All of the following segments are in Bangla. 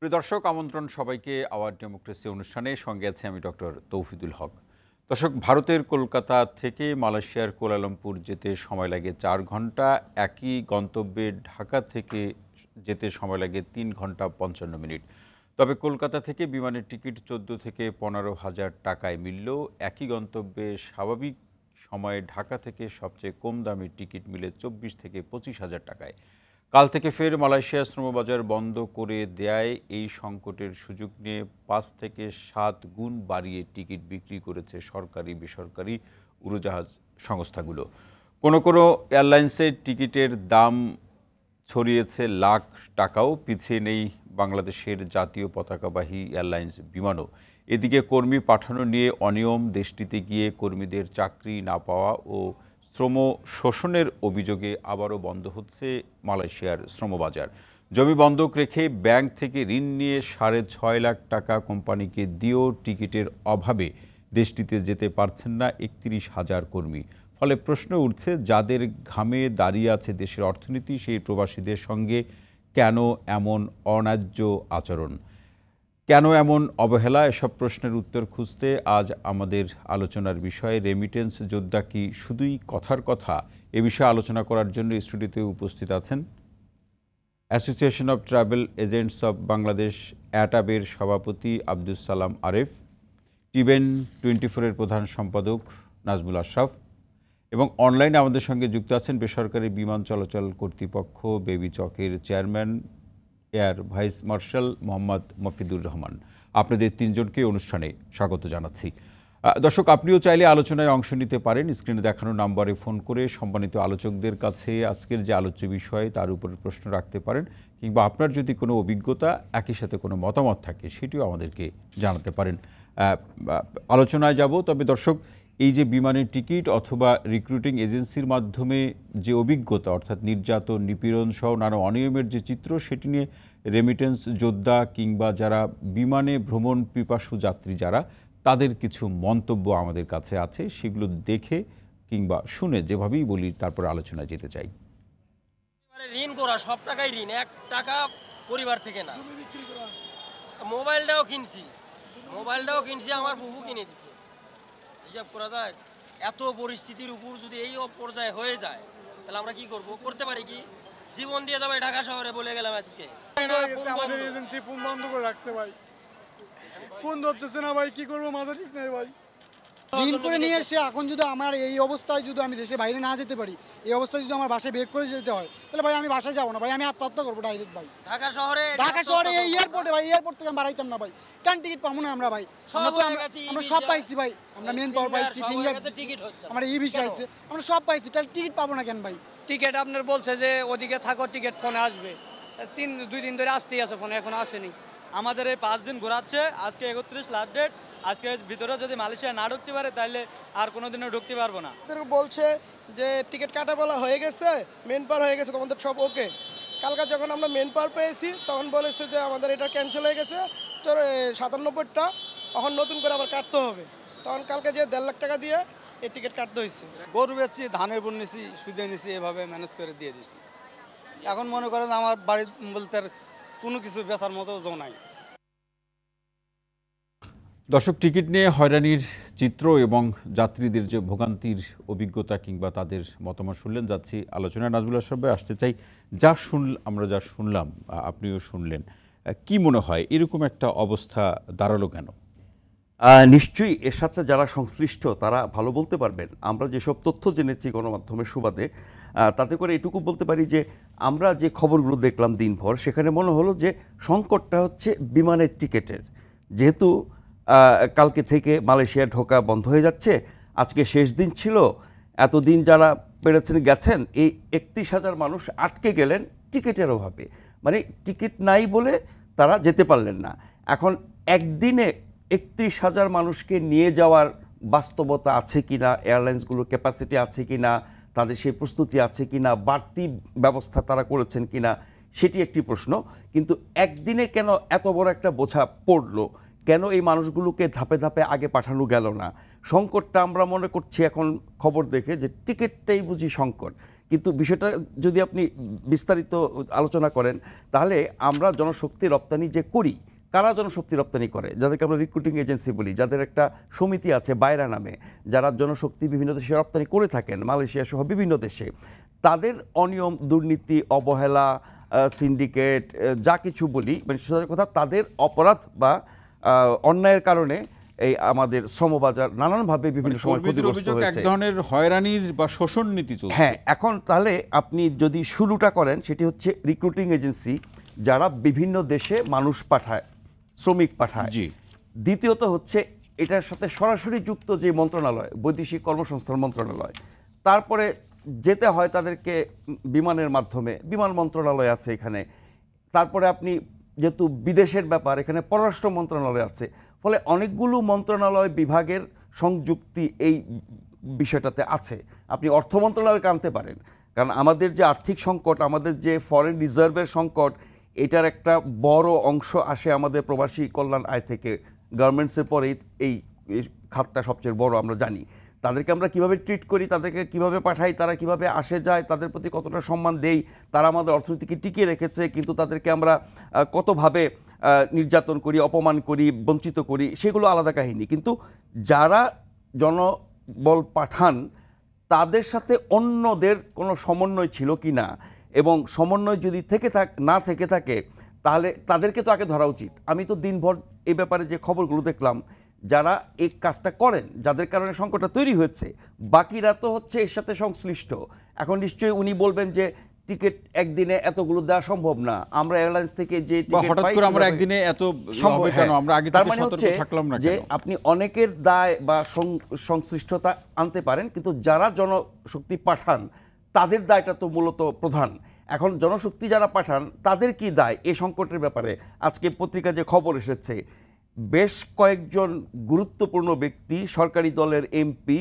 প্রিয় দর্শক আমন্ত্রণ সবাইকে আওয়ার ডেমোক্রেসি অনুষ্ঠানে সঙ্গে আছে আমি ডক্টর তৌফিদুল হক দর্শক ভারতের কলকাতা থেকে মালয়েশিয়ার কোলালামপুর যেতে সময় লাগে চার ঘন্টা একই গন্তব্যে ঢাকা থেকে যেতে সময় লাগে তিন ঘন্টা পঞ্চান্ন মিনিট তবে কলকাতা থেকে বিমানের টিকিট চোদ্দো থেকে পনেরো হাজার টাকায় মিলল একই গন্তব্যে স্বাভাবিক সময়ে ঢাকা থেকে সবচেয়ে কম দামের টিকিট মিলে চব্বিশ থেকে পঁচিশ হাজার টাকায় কাল থেকে ফের মালয়েশিয়া শ্রমবাজার বন্ধ করে দেয় এই সংকটের সুযোগ নিয়ে পাঁচ থেকে সাত গুণ বাড়িয়ে টিকিট বিক্রি করেছে সরকারি বেসরকারি উড়োজাহাজ সংস্থাগুলো কোনো কোনো এয়ারলাইন্সের টিকিটের দাম ছড়িয়েছে লাখ টাকাও পিছিয়ে নেই বাংলাদেশের জাতীয় পতাকাবাহী এয়ারলাইন্স বিমানও এদিকে কর্মী পাঠানো নিয়ে অনিয়ম দেশটিতে গিয়ে কর্মীদের চাকরি না পাওয়া ও শ্রম শোষণের অভিযোগে আবারও বন্ধ হচ্ছে মালয়েশিয়ার শ্রমবাজার জমি বন্ধক রেখে ব্যাংক থেকে ঋণ নিয়ে সাড়ে ছয় লাখ টাকা কোম্পানিকে দিয়েও টিকিটের অভাবে দেশটিতে যেতে পারছেন না একত্রিশ হাজার কর্মী ফলে প্রশ্ন উঠছে যাদের ঘামে দাঁড়িয়ে আছে দেশের অর্থনীতি সেই প্রবাসীদের সঙ্গে কেন এমন অন্যায্য আচরণ কেন এমন অবহেলা এসব প্রশ্নের উত্তর খুঁজতে আজ আমাদের আলোচনার বিষয়ে রেমিটেন্স যোদ্ধা কি শুধুই কথার কথা এ বিষয়ে আলোচনা করার জন্য স্টুডিওতে উপস্থিত আছেন association of travel agents of Bangladesh অ্যাটাবের সভাপতি আব্দুল সালাম আরেফ টিভেন টোয়েন্টি ফোরের প্রধান সম্পাদক নাজমুল আশরাফ এবং অনলাইনে আমাদের সঙ্গে যুক্ত আছেন বেসরকারি বিমান চলাচল কর্তৃপক্ষ বেবি চকের chairman air vice marshal Mohammad Mafidur Rahman আপনাদের তিনজনকে অনুষ্ঠানে স্বাগত জানাচ্ছি দর্শক আপনিও চাইলে আলোচনায় অংশ নিতে পারেন স্ক্রিনে দেখানো নাম্বারে ফোন করে সম্মানিত আলোচকদের কাছে আজকের যে আলোচ্য বিষয় তার উপর প্রশ্ন রাখতে পারেন কিংবা আপনার যদি কোনো অভিজ্ঞতা একই সাথে কোনো মতামত থাকে সেটিও আমাদেরকে জানাতে পারেন আলোচনায় যাব তবে দর্শক এই যে বিমানের টিকিট অথবা রিক্রুটিং এজেন্সির মাধ্যমে যে অভিজ্ঞতা অর্থাৎ নির্যাতন নিপীড়ন সহ নানা অনিয়মের যে চিত্র সেটি নিয়ে রেমিটেন্স যোদ্ধা কিংবা যারা বিমানে ভ্রমণ পিপাসু যাত্রী যারা তাদের কিছু মন্তব্য আমাদের কাছে আছে সেগুলো দেখে কিংবা শুনে যেভাবেই বলি তারপর আলোচনায় যেতে চাই ঋণ করা সব টাকাই ঋণ এক টাকা পরিবার থেকে না মোবাইলটাও কিনছি মোবাইলটাও কিনছি আমার বহু কিনে দিছে হিসাব করা যায় এত পরিস্থিতির উপর যদি এই পর্যায়ে হয়ে যায় তাহলে আমরা কি করব করতে পারি কি জীবন দিয়ে যাবে ঢাকা শহরে বলে গেলাম আজকে আমাদের এজেন্সি ফোন বন্ধ করে রাখছে ভাই ফোন ধরতেছে না ভাই কি করবো মাথা ঠিক নেই ভাই দিন করে নিয়ে এসে এখন যদি আমার এই অবস্থায় যদি আমি দেশে বাইরে না যেতে পারি এই অবস্থায় যদি আমার বাসায় বের করে যেতে হয় তাহলে ভাই আমি বাসায় যাবো না ভাই আমি আত্মহত্যা করবো ডাইরেক্ট ভাই ঢাকা শহরে ঢাকা শহরে এই এয়ারপোর্টে ভাই এয়ারপোর্ট থেকে আমি বাড়াইতাম না ভাই কেন টিকিট পাবো না আমরা ভাই আমরা সব পাইছি ভাই আমরা মেন পাওয়ার পাইছি ফিঙ্গার আমার ই বিষয় আছে আমরা সব পাইছি তাহলে টিকিট পাবো না কেন ভাই টিকিট আপনার বলছে যে ওদিকে থাকো টিকিট ফোনে আসবে তিন দুই দিন ধরে আসতেই আছে ফোনে এখন আসেনি আমাদের এই পাঁচ দিন ঘোরাচ্ছে আজকে একত্রিশ লাস্ট ডেট আজকে ভিতরে যদি মালয়েশিয়া না ঢুকতে পারে তাহলে আর কোনোদিনও ঢুকতে পারবো না বলছে যে টিকিট কাটা বলা হয়ে গেছে মেন পার হয়ে গেছে তোমাদের সব ওকে কালকা যখন আমরা মেন পার পেয়েছি তখন বলেছে যে আমাদের এটা ক্যান্সেল হয়ে গেছে সাতানব্বইটা তখন নতুন করে আবার কাটতে হবে তখন কালকে যে দেড় লাখ টাকা দিয়ে এই টিকিট কাটতে হয়েছে গরু বেচছি ধানের বোন নিছি সুদে নিছি এভাবে ম্যানেজ করে দিয়ে দিছি এখন মনে করেন আমার বাড়ির বলতে কোনো কিছু বেচার মতো জো নাই দর্শক টিকিট নিয়ে হয়রানির চিত্র এবং যাত্রীদের যে ভোগান্তির অভিজ্ঞতা কিংবা তাদের মতামত শুনলেন যাচ্ছি আলোচনায় নাজবুল্লাহ সাহেব আসতে চাই যা শুন আমরা যা শুনলাম আপনিও শুনলেন কি মনে হয় এরকম একটা অবস্থা দাঁড়ালো কেন নিশ্চয়ই এর সাথে যারা সংশ্লিষ্ট তারা ভালো বলতে পারবেন আমরা যেসব তথ্য জেনেছি গণমাধ্যমের সুবাদে তাতে করে এটুকু বলতে পারি যে আমরা যে খবরগুলো দেখলাম দিনভর সেখানে মনে হলো যে সংকটটা হচ্ছে বিমানের টিকেটের যেহেতু কালকে থেকে মালয়েশিয়া ঢোকা বন্ধ হয়ে যাচ্ছে আজকে শেষ দিন ছিল এতদিন যারা পেরেছেন গেছেন এই একত্রিশ হাজার মানুষ আটকে গেলেন টিকিটের অভাবে মানে টিকিট নাই বলে তারা যেতে পারলেন না এখন একদিনে একত্রিশ হাজার মানুষকে নিয়ে যাওয়ার বাস্তবতা আছে কি না এয়ারলাইন্সগুলোর ক্যাপাসিটি আছে কি না তাদের সেই প্রস্তুতি আছে কি না বাড়তি ব্যবস্থা তারা করেছেন কি না সেটি একটি প্রশ্ন কিন্তু একদিনে কেন এত বড় একটা বোঝা পড়লো কেন এই মানুষগুলোকে ধাপে ধাপে আগে পাঠানো গেল না সংকটটা আমরা মনে করছি এখন খবর দেখে যে টিকিটটাই বুঝি সংকট কিন্তু বিষয়টা যদি আপনি বিস্তারিত আলোচনা করেন তাহলে আমরা জনশক্তি রপ্তানি যে করি কারা জনশক্তি রপ্তানি করে যাদেরকে আমরা রিক্রুটিং এজেন্সি বলি যাদের একটা সমিতি আছে বাইরা নামে যারা জনশক্তি বিভিন্ন দেশে রপ্তানি করে থাকেন মালয়েশিয়া সহ বিভিন্ন দেশে তাদের অনিয়ম দুর্নীতি অবহেলা সিন্ডিকেট যা কিছু বলি মানে কথা তাদের অপরাধ বা অন্যায়ের কারণে এই আমাদের শ্রমবাজার নানানভাবে বিভিন্ন মানে সময় ক্ষতিগ্রস্ত হয়েছে এক ধরনের হয়রানির বা শোষণ নীতি চলছে হ্যাঁ এখন তাহলে আপনি যদি শুরুটা করেন সেটি হচ্ছে রিক্রুটিং এজেন্সি যারা বিভিন্ন দেশে মানুষ পাঠায় শ্রমিক পাঠায় জি দ্বিতীয়ত হচ্ছে এটার সাথে সরাসরি যুক্ত যে মন্ত্রণালয় বৈদেশিক কর্মসংস্থান মন্ত্রণালয় তারপরে যেতে হয় তাদেরকে বিমানের মাধ্যমে বিমান মন্ত্রণালয় আছে এখানে তারপরে আপনি যেহেতু বিদেশের ব্যাপার এখানে পররাষ্ট্র মন্ত্রণালয় আছে ফলে অনেকগুলো মন্ত্রণালয় বিভাগের সংযুক্তি এই বিষয়টাতে আছে আপনি অর্থ মন্ত্রণালয়কে আনতে পারেন কারণ আমাদের যে আর্থিক সংকট আমাদের যে ফরেন রিজার্ভের সংকট এটার একটা বড় অংশ আসে আমাদের প্রবাসী কল্যাণ আয় থেকে গার্মেন্টসের পরেই এই খাতটা সবচেয়ে বড় আমরা জানি তাদেরকে আমরা কিভাবে ট্রিট করি তাদেরকে কিভাবে পাঠাই তারা কিভাবে আসে যায় তাদের প্রতি কতটা সম্মান দেই তারা আমাদের অর্থনীতিকে টিকিয়ে রেখেছে কিন্তু তাদেরকে আমরা কতভাবে নির্যাতন করি অপমান করি বঞ্চিত করি সেগুলো আলাদা কাহিনী কিন্তু যারা জনবল পাঠান তাদের সাথে অন্যদের কোনো সমন্বয় ছিল কি না এবং সমন্বয় যদি থেকে থাক না থেকে থাকে তাহলে তাদেরকে তো আগে ধরা উচিত আমি তো দিনভর এ ব্যাপারে যে খবরগুলো দেখলাম যারা এই কাজটা করেন যাদের কারণে সংকটটা তৈরি হয়েছে বাকিরা তো হচ্ছে এর সাথে সংশ্লিষ্ট এখন নিশ্চয়ই উনি বলবেন যে টিকিট একদিনে এতগুলো দেওয়া সম্ভব না আমরা এয়ারলাইন্স থেকে যে হঠাৎ করে আমরা একদিনে এত সম্ভব কেন হ্যাঁ। আমরা আগে তার মানে হচ্ছে যে আপনি অনেকের দায় বা সংশ্লিষ্টতা আনতে পারেন কিন্তু যারা জনশক্তি পাঠান তাদের দায়টা তো মূলত প্রধান এখন জনশক্তি যারা পাঠান তাদের কি দায় এ সংকটের ব্যাপারে আজকে পত্রিকা যে খবর এসেছে বেশ কয়েকজন গুরুত্বপূর্ণ ব্যক্তি সরকারি দলের এমপি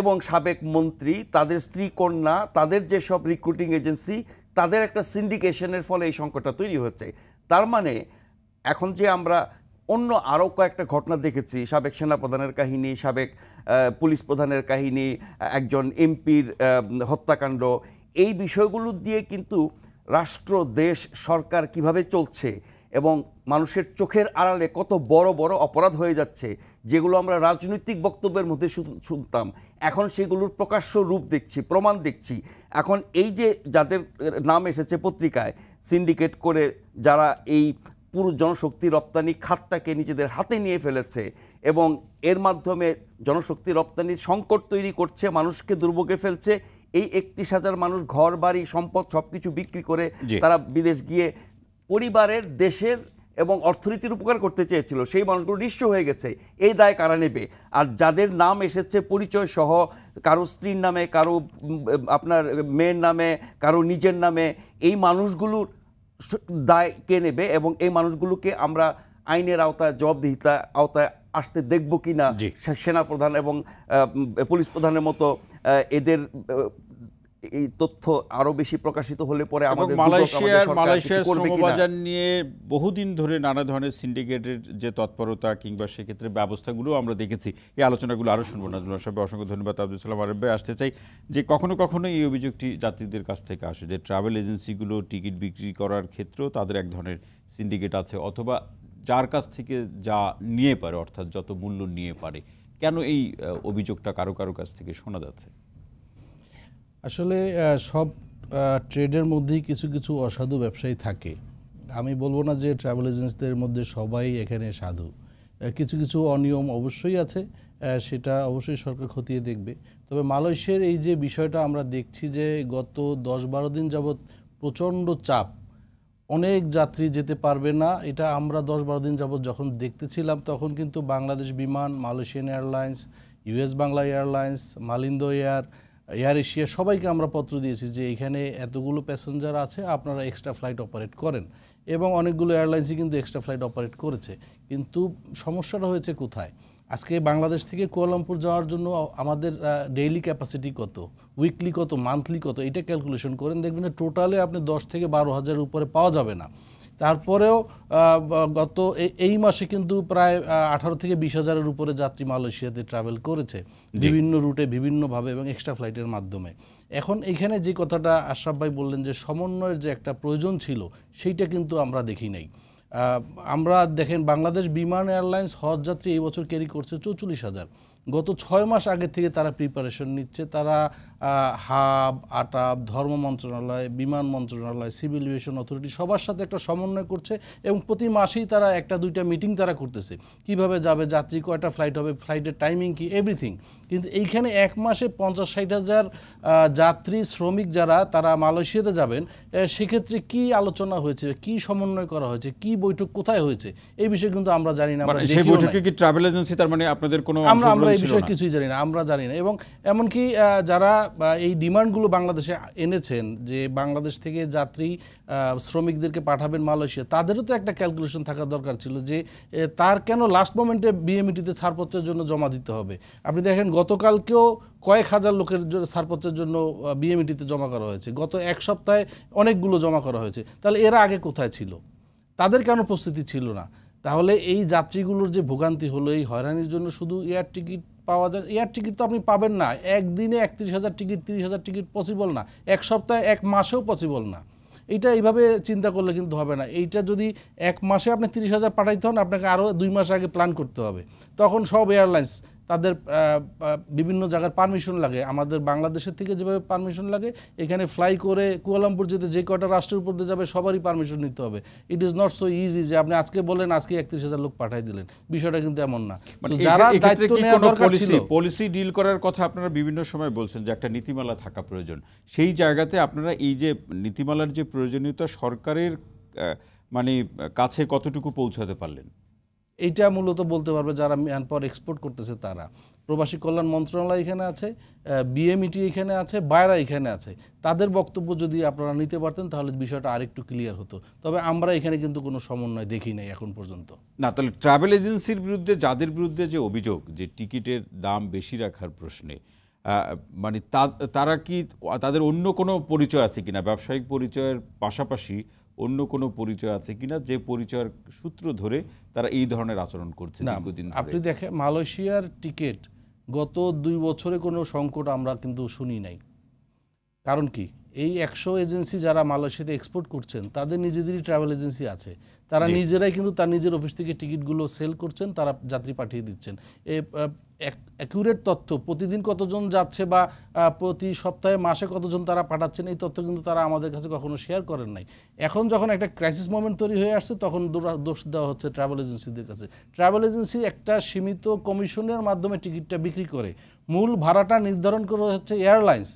এবং সাবেক মন্ত্রী তাদের স্ত্রী কন্যা তাদের যেসব রিক্রুটিং এজেন্সি তাদের একটা সিন্ডিকেশনের ফলে এই সংকটটা তৈরি হচ্ছে তার মানে এখন যে আমরা অন্য আরও কয়েকটা ঘটনা দেখেছি সাবেক সেনাপ্রধানের কাহিনী সাবেক পুলিশ প্রধানের কাহিনী একজন এমপির হত্যাকাণ্ড এই বিষয়গুলো দিয়ে কিন্তু রাষ্ট্র দেশ সরকার কিভাবে চলছে এবং মানুষের চোখের আড়ালে কত বড় বড় অপরাধ হয়ে যাচ্ছে যেগুলো আমরা রাজনৈতিক বক্তব্যের মধ্যে শুনতাম এখন সেগুলোর প্রকাশ্য রূপ দেখছি প্রমাণ দেখছি এখন এই যে যাদের নাম এসেছে পত্রিকায় সিন্ডিকেট করে যারা এই পুরো জনশক্তি রপ্তানি খাতটাকে নিজেদের হাতে নিয়ে ফেলেছে এবং এর মাধ্যমে জনশক্তি রপ্তানির সংকট তৈরি করছে মানুষকে দুর্ভোগে ফেলছে এই একত্রিশ হাজার মানুষ ঘর বাড়ি সম্পদ সব কিছু বিক্রি করে তারা বিদেশ গিয়ে পরিবারের দেশের এবং অর্থনীতির উপকার করতে চেয়েছিল সেই মানুষগুলো নিঃস্ব হয়ে গেছে এই দায় কারা নেবে আর যাদের নাম এসেছে পরিচয় সহ কারো স্ত্রীর নামে কারো আপনার মেয়ের নামে কারো নিজের নামে এই মানুষগুলোর দায় কে নেবে এবং এই মানুষগুলোকে আমরা আইনের আওতায় জবাবদিহিতা আওতায় আসতে দেখব কি না সেনাপ্রধান এবং পুলিশ প্রধানের মতো এদের এই তথ্য আরো বেশি প্রকাশিত হলে পরে আমাদের মালয়েশিয়ার মালয়েশিয়ার শ্রমবাজার নিয়ে বহুদিন ধরে নানা ধরনের সিন্ডিকেটের যে তৎপরতা কিংবা সেক্ষেত্রে ব্যবস্থাগুলো আমরা দেখেছি এই আলোচনাগুলো আরও শুনবো নাজমুল সাহেব অসংখ্য ধন্যবাদ আব্দুল সালাম আরব আসতে চাই যে কখনো কখনো এই অভিযোগটি যাত্রীদের কাছ থেকে আসে যে ট্রাভেল এজেন্সিগুলো টিকিট বিক্রি করার ক্ষেত্রেও তাদের এক ধরনের সিন্ডিকেট আছে অথবা যার কাছ থেকে যা নিয়ে পারে অর্থাৎ যত মূল্য নিয়ে পারে কেন এই অভিযোগটা কারো কারো কাছ থেকে শোনা যাচ্ছে আসলে সব ট্রেডের মধ্যেই কিছু কিছু অসাধু ব্যবসায়ী থাকে আমি বলবো না যে ট্রাভেল এজেন্সিদের মধ্যে সবাই এখানে সাধু কিছু কিছু অনিয়ম অবশ্যই আছে সেটা অবশ্যই সরকার খতিয়ে দেখবে তবে মালয়েশিয়ার এই যে বিষয়টা আমরা দেখছি যে গত দশ বারো দিন যাবৎ প্রচণ্ড চাপ অনেক যাত্রী যেতে পারবে না এটা আমরা দশ বারো দিন যাবৎ যখন দেখতেছিলাম তখন কিন্তু Bangladesh Biman Malaysian airlines US Bangla airlines Malindo air air Asia সবাইকে আমরা পত্র দিয়েছি যে এখানে এতগুলো প্যাসেঞ্জার আছে আপনারা এক্সট্রা ফ্লাইট অপারেট করেন এবং অনেকগুলো এয়ারলাইন্সই কিন্তু এক্সট্রা ফ্লাইট অপারেট করেছে কিন্তু সমস্যাটা হয়েছে কোথায় আজকে বাংলাদেশ থেকে কুয়ালামপুর যাওয়ার জন্য আমাদের ডেইলি ক্যাপাসিটি কত উইকলি কত মান্থলি কত এটা ক্যালকুলেশন করেন দেখবেন টোটালে আপনি দশ থেকে বারো হাজারের উপরে পাওয়া যাবে না তারপরেও গত এই মাসে কিন্তু প্রায় আঠারো থেকে বিশ হাজারের উপরে যাত্রী মালয়েশিয়াতে ট্রাভেল করেছে বিভিন্ন রুটে বিভিন্নভাবে এবং এক্সট্রা ফ্লাইটের মাধ্যমে এখন এখানে যে কথাটা আশরাফ ভাই বললেন যে সমন্বয়ের যে একটা প্রয়োজন ছিল সেইটা কিন্তু আমরা দেখি নাই আমরা দেখেন বাংলাদেশ বিমান এয়ারলাইন্স হজ যাত্রী এই বছর ক্যারি করছে চৌচল্লিশ হাজার গত ছয় মাস আগে থেকে তারা প্রিপারেশন নিচ্ছে তারা হাব আটাব ধর্ম মন্ত্রণালয় বিমান মন্ত্রণালয় সিভিল এভিয়েশন অথরিটি সবার সাথে একটা সমন্বয় করছে এবং প্রতি মাসেই তারা একটা দুইটা মিটিং তারা করতেছে কিভাবে যাবে যাত্রী কয়টা ফ্লাইট হবে ফ্লাইটের টাইমিং কি এভরিথিং কিন্তু এইখানে এক মাসে পঞ্চাশ ষাট হাজার যাত্রী শ্রমিক যারা তারা মালয়েশিয়াতে যাবেন সেক্ষেত্রে কি আলোচনা হয়েছে কি সমন্বয় করা হয়েছে কি বৈঠক কোথায় হয়েছে এই বিষয়ে কিন্তু আমরা জানি না মানে সেই বৈঠকে কি ট্রাভেল এজেন্সি তার মানে আপনাদের কোনো আমরা আমরা এই বিষয়ে কিছুই জানি না আমরা জানি না এবং এমনকি যারা বা এই ডিমান্ডগুলো বাংলাদেশে এনেছেন যে বাংলাদেশ থেকে যাত্রী শ্রমিকদেরকে পাঠাবেন মালয়েশিয়া তাদেরও তো একটা ক্যালকুলেশন থাকা দরকার ছিল যে তার কেন লাস্ট মোমেন্টে বিএমইটিতে ছাড়পত্রের জন্য জমা দিতে হবে আপনি দেখেন গতকালকেও কয়েক হাজার লোকের ছাড়পত্রের জন্য বিএমইটিতে e জমা করা হয়েছে গত এক সপ্তাহে অনেকগুলো জমা করা হয়েছে তাহলে এরা আগে কোথায় ছিল তাদের কেন প্রস্তুতি ছিল না তাহলে এই যাত্রীগুলোর যে ভোগান্তি হলো এই হয়রানির জন্য শুধু এয়ার টিকিট পাওয়া যায় এয়ার টিকিট তো আপনি পাবেন না একদিনে একত্রিশ হাজার টিকিট তিরিশ হাজার টিকিট পসিবল না এক সপ্তাহে এক মাসেও পসিবল না এইটা এইভাবে চিন্তা করলে কিন্তু হবে না এইটা যদি এক মাসে আপনি তিরিশ হাজার পাঠাইতে হন আপনাকে আরও দুই মাস আগে প্ল্যান করতে হবে তখন সব এয়ারলাইন্স তাদের বিভিন্ন জায়গার পারমিশন লাগে আমাদের বাংলাদেশের থেকে যেভাবে পারমিশন লাগে এখানে ফ্লাই করে কুয়ালামপুর যেতে যে কটা রাষ্ট্রের উপর যাবে সবারই পারমিশন নিতে হবে it is not so easy যে আপনি আজকে বলেন আজকে একত্রিশ হাজার লোক পাঠাই দিলেন বিষয়টা কিন্তু এমন না মানে যারা পলিসি ডিল করার কথা আপনারা বিভিন্ন সময় বলছেন যে একটা নীতিমালা থাকা প্রয়োজন সেই জায়গাতে আপনারা এই যে নীতিমালার যে প্রয়োজনীয়তা সরকারের মানে কাছে কতটুকু পৌঁছাতে পারলেন এইটা মূলত বলতে পারবে যারা পাওয়ার এক্সপোর্ট করতেছে তারা প্রবাসী কল্যাণ মন্ত্রণালয় এখানে আছে বিএমইটি e এখানে আছে বায়রা এখানে আছে তাদের বক্তব্য যদি আপনারা নিতে পারতেন তাহলে বিষয়টা আরেকটু ক্লিয়ার হতো তবে আমরা এখানে কিন্তু কোনো সমন্বয় দেখি নাই এখন পর্যন্ত না তাহলে ট্রাভেল এজেন্সির বিরুদ্ধে যাদের বিরুদ্ধে যে অভিযোগ যে টিকিটের দাম বেশি রাখার প্রশ্নে মানে তারা কি তাদের অন্য কোনো পরিচয় আছে কিনা ব্যবসায়িক পরিচয়ের পাশাপাশি অন্য কোনো পরিচয় আছে কিনা যে পরিচয়ের সূত্র ধরে তারা এই ধরনের আচরণ করছে দীর্ঘদিন আপনি দেখেন মালয়েশিয়ার টিকিট গত দুই বছরে কোনো সংকট আমরা কিন্তু শুনি নাই কারণ কি এই একশো এজেন্সি যারা মালয়েশিয়াতে এক্সপোর্ট করছেন তাদের নিজেদেরই ট্রাভেল এজেন্সি আছে তারা নিজেরাই কিন্তু তার নিজের অফিস থেকে টিকিটগুলো সেল করছেন তারা যাত্রী পাঠিয়ে দিচ্ছেন অ্যাকিউরেট তথ্য প্রতিদিন কতজন যাচ্ছে বা প্রতি সপ্তাহে মাসে কতজন তারা পাঠাচ্ছেন এই তথ্য কিন্তু তারা আমাদের কাছে কখনো শেয়ার করেন নাই এখন যখন একটা ক্রাইসিস মোমেন্ট তৈরি হয়ে আসছে তখন দোষ দেওয়া হচ্ছে ট্রাভেল এজেন্সিদের কাছে ট্রাভেল এজেন্সি একটা সীমিত কমিশনের মাধ্যমে টিকিটটা বিক্রি করে মূল ভাড়াটা নির্ধারণ করে হচ্ছে এয়ারলাইন্স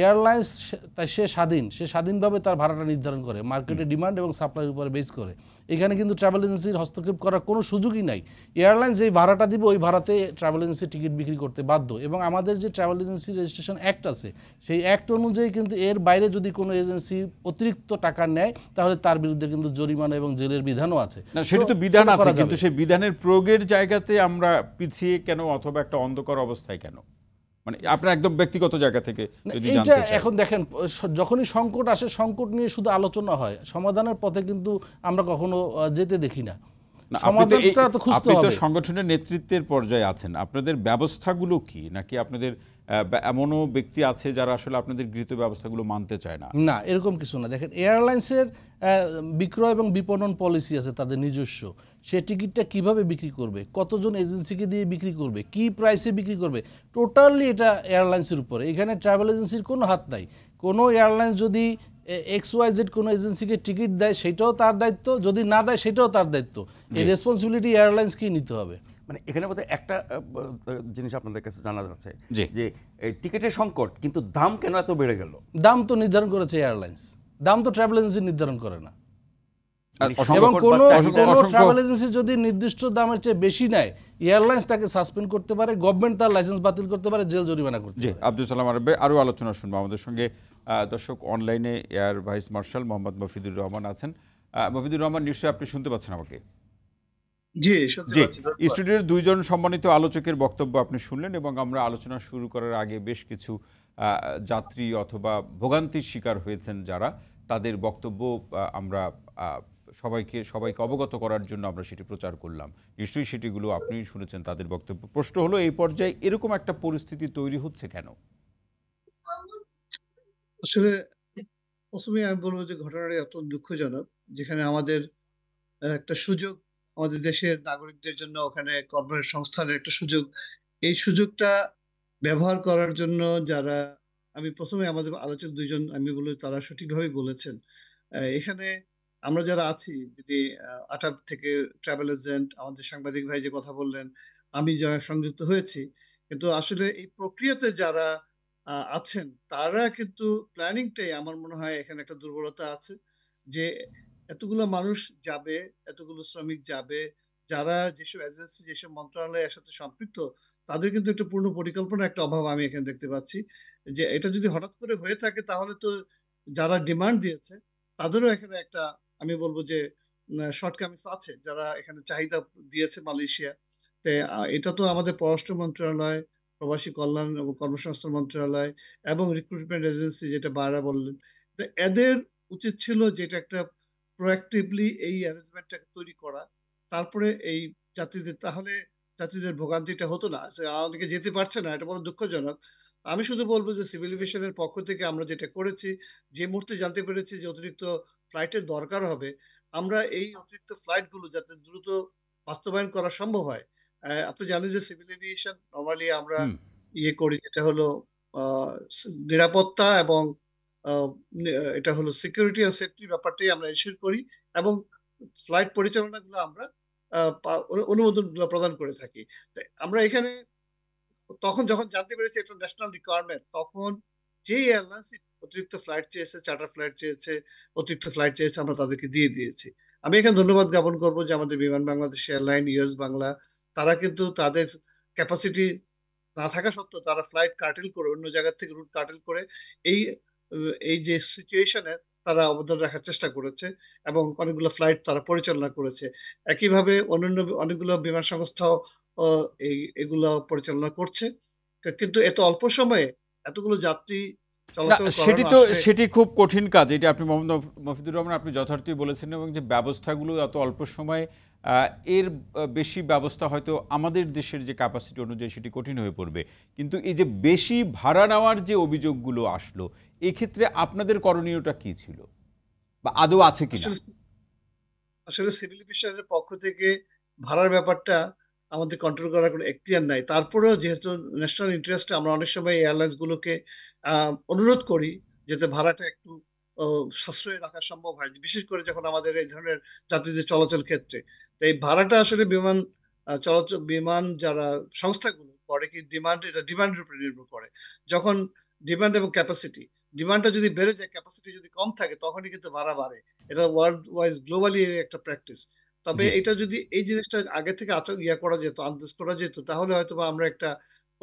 এয়ারলাইন্স তাই সে স্বাধীন সে স্বাধীনভাবে তার ভাড়াটা নির্ধারণ করে মার্কেটে ডিমান্ড এবং সাপ্লাইয়ের উপরে বেস করে এখানে কিন্তু ট্রাভেল এজেন্সির হস্তক্ষেপ করার কোনো সুযোগই নাই এয়ারলাইন্স যেই ভাড়াটা দিবে ওই ভাড়াতে ট্রাভেল এজেন্সি টিকিট বিক্রি করতে বাধ্য এবং আমাদের যে ট্রাভেল এজেন্সি রেজিস্ট্রেশন অ্যাক্ট আছে সেই অ্যাক্ট অনুযায়ী কিন্তু এর বাইরে যদি কোনো এজেন্সি অতিরিক্ত টাকা নেয় তাহলে তার বিরুদ্ধে কিন্তু জরিমানা এবং জেলের বিধানও আছে সেটা তো বিধান আছে কিন্তু সেই বিধানের প্রয়োগের জায়গাতে আমরা পিছিয়ে কেন অথবা একটা অন্ধকার অবস্থায় কেন মানে আপনার একদম ব্যক্তিগত জায়গা থেকে এটা এখন দেখেন যখনই সংকট আসে সংকট নিয়ে শুধু আলোচনা হয় সমাধানের পথে কিন্তু আমরা কখনো যেতে দেখি না আপনি তো সংগঠনের নেতৃত্বের পর্যায়ে আছেন আপনাদের ব্যবস্থাগুলো কি নাকি আপনাদের এমনও ব্যক্তি আছে যারা আসলে আপনাদের গৃহীত ব্যবস্থাগুলো মানতে চায় না না এরকম কিছু না দেখেন এয়ারলাইন্সের বিক্রয় এবং বিপণন পলিসি আছে তাদের নিজস্ব সে টিকিটটা কিভাবে বিক্রি করবে কতজন এজেন্সিকে দিয়ে বিক্রি করবে কি প্রাইসে বিক্রি করবে টোটালি এটা এয়ারলাইন্সের উপরে এখানে ট্রাভেল এজেন্সির কোনো হাত নাই কোনো এয়ারলাইন্স যদি এক্স ওয়াই জেড কোনো এজেন্সিকে টিকিট দেয় সেটাও তার দায়িত্ব যদি না দেয় সেটাও তার দায়িত্ব এই রেসপন্সিবিলিটি এয়ারলাইন্সকেই নিতে হবে মানে এখানে বোধহয় একটা জিনিস আপনাদের কাছে জানা যাচ্ছে যে টিকিটের সংকট কিন্তু দাম কেন এত বেড়ে গেল দাম তো নির্ধারণ করেছে এয়ারলাইন্স দাম তো ট্রাভেল এজেন্সি নির্ধারণ করে না মানে এবং কোনো কোনো ট্রাভেল এজেন্সি যদি নির্দিষ্ট দামের চেয়ে বেশি নেয় এয়ারলাইন্স তাকে সাসপেন্ড করতে পারে গভর্নমেন্ট তার লাইসেন্স বাতিল করতে পারে জেল জরিমানা করতে জি আব্দুল সালাম আরবে আরও আলোচনা শুনবো আমাদের সঙ্গে দর্শক অনলাইনে air vice marshal Mohammad Mafidur Rahman আছেন মফিদুর রহমান নিশ্চয়ই আপনি শুনতে পাচ্ছেন আমাকে জি স্টুডিওর দুইজন সম্মানিত আলোচকের বক্তব্য আপনি শুনলেন এবং আমরা আলোচনা শুরু করার আগে বেশ কিছু যাত্রী অথবা ভোগান্তির শিকার হয়েছেন যারা তাদের বক্তব্য আমরা সবাইকে সবাইকে অবগত করার জন্য আমরা সেটি প্রচার করলাম নিশ্চয়ই সেটিগুলো আপনি শুনেছেন তাদের বক্তব্য প্রশ্ন হলো এই পর্যায়ে এরকম একটা পরিস্থিতি তৈরি হচ্ছে কেন আসলে প্রথমে আমি বলবো যে ঘটনাটা এত দুঃখজনক যেখানে আমাদের একটা সুযোগ আমাদের দেশের নাগরিকদের জন্য ওখানে কর্মসংস্থানের একটা সুযোগ এই সুযোগটা ব্যবহার করার জন্য যারা আমি প্রথমে আমাদের আলোচক দুইজন আমি বলে তারা সঠিকভাবে বলেছেন এখানে আমরা যারা আছি যদি আটাপ থেকে ট্রাভেল এজেন্ট আমাদের সাংবাদিক ভাই যে কথা বললেন আমি যা সংযুক্ত হয়েছি কিন্তু আসলে এই প্রক্রিয়াতে যারা আছেন তারা কিন্তু প্ল্যানিংটাই আমার মনে হয় এখানে একটা দুর্বলতা আছে যে এতগুলো মানুষ যাবে এতগুলো শ্রমিক যাবে যারা যেসব এজেন্সি যেসব মন্ত্রণালয়ের সাথে সম্পৃক্ত তাদের কিন্তু একটা পূর্ণ পরিকল্পনা একটা অভাব আমি এখানে দেখতে পাচ্ছি যে এটা যদি হঠাৎ করে হয়ে থাকে তাহলে তো যারা ডিমান্ড দিয়েছে তাদেরও এখানে একটা আমি বলবো যে শর্টকামিংস আছে যারা এখানে চাহিদা দিয়েছে মালয়েশিয়া তে এটা তো আমাদের পররাষ্ট্র মন্ত্রণালয় প্রবাসী কল্যাণ এবং কর্মসংস্থান মন্ত্রণালয় এবং রিক্রুটমেন্ট এজেন্সি যেটা বাড়া বললেন তো এদের উচিত ছিল যেটা একটা প্রোয়াক্টিভলি এই অ্যারেঞ্জমেন্টটাকে তৈরি করা তারপরে এই যাত্রীদের তাহলে যাত্রীদের ভোগান্তিটা হতো না অনেকে যেতে পারছে না এটা বড় দুঃখজনক আমি শুধু বলবো যে সিভিল এভিয়েশনের পক্ষ থেকে আমরা যেটা করেছি যে মুহূর্তে জানতে পেরেছি যে অতিরিক্ত ফ্লাইটের দরকার হবে আমরা এই অতিরিক্ত ফ্লাইটগুলো যাতে দ্রুত বাস্তবায়ন করা সম্ভব হয় আপনি জানেন যে সিভিল এভিয়েশন নর্মালি আমরা ইয়ে করি যেটা হলো নিরাপত্তা এবং এটা হলো সিকিউরিটি অ্যান্ড সেফটি ব্যাপারটাই আমরা এনশিওর করি এবং ফ্লাইট পরিচালনাগুলো আমরা অনুমোদনগুলো প্রদান করে থাকি আমরা এখানে তখন যখন জানতে পেরেছি এটা ন্যাশনাল রিকোয়ারমেন্ট তখন যেই এয়ারলাইন্স অতিরিক্ত ফ্লাইট চেয়েছে চার্টার ফ্লাইট চেয়েছে অতিরিক্ত ফ্লাইট চেয়েছে আমরা তাদেরকে দিয়ে দিয়েছি আমি এখানে ধন্যবাদ জ্ঞাপন করবো যে আমাদের বিমান বাংলাদেশ এয়ারলাইন ইউএস বাংলা তারা কিন্তু তাদের ক্যাপাসিটি না থাকা সত্ত্বেও তারা ফ্লাইট কার্টেল করে অন্য জায়গার থেকে রুট কার্টেল করে এই এই যে সিচুয়েশনে তারা অবদান রাখার চেষ্টা করেছে এবং অনেকগুলো ফ্লাইট তারা পরিচালনা করেছে একইভাবে অন্যান্য অনেকগুলো বিমান সংস্থাও এই এগুলো পরিচালনা করছে কিন্তু এত অল্প সময়ে এতগুলো যাত্রী সেটি তো সেটি খুব কঠিন কাজ এটা আপনি মোহাম্মদ মফিদুর রহমান আপনি যথার্থই বলেছেন এবং যে ব্যবস্থাগুলো এত অল্প সময়ে এর বেশি ব্যবস্থা হয়তো আমাদের দেশের যে ক্যাপাসিটি অনুযায়ী সেটি কঠিন হয়ে পড়বে কিন্তু এই যে বেশি ভাড়া নেওয়ার যে অভিযোগগুলো আসলো এক্ষেত্রে আপনাদের করণীয়টা কি ছিল বা আদৌ আছে কি আসলে সিভিল অফিসারের পক্ষ থেকে ভাড়ার ব্যাপারটা আমাদের কন্ট্রোল করার কোনো এখতিয়ার নাই তারপরেও যেহেতু ন্যাশনাল ইন্টারেস্টে আমরা অনেক সময় এয়ারলাইন্সগুলোকে অনুরোধ করি যাতে ভাড়াটা একটু সাশ্রয় রাখা সম্ভব হয় বিশেষ করে যখন আমাদের এই ধরনের যাত্রীদের চলাচল ক্ষেত্রে তো এই ভাড়াটা আসলে বিমান চলাচল বিমান যারা সংস্থাগুলো করে কি ডিমান্ড এটা ডিমান্ডের উপরে নির্ভর করে যখন ডিমান্ড এবং ক্যাপাসিটি ডিমান্ডটা যদি বেড়ে যায় ক্যাপাসিটি যদি কম থাকে তখনই কিন্তু ভাড়া বাড়ে এটা ওয়ার্ল্ড ওয়াইজ গ্লোবালি একটা প্র্যাকটিস তবে এটা যদি এই জিনিসটা আগে থেকে আচক ইয়া করা যেত আন্দাজ করা যেত তাহলে হয়তো আমরা একটা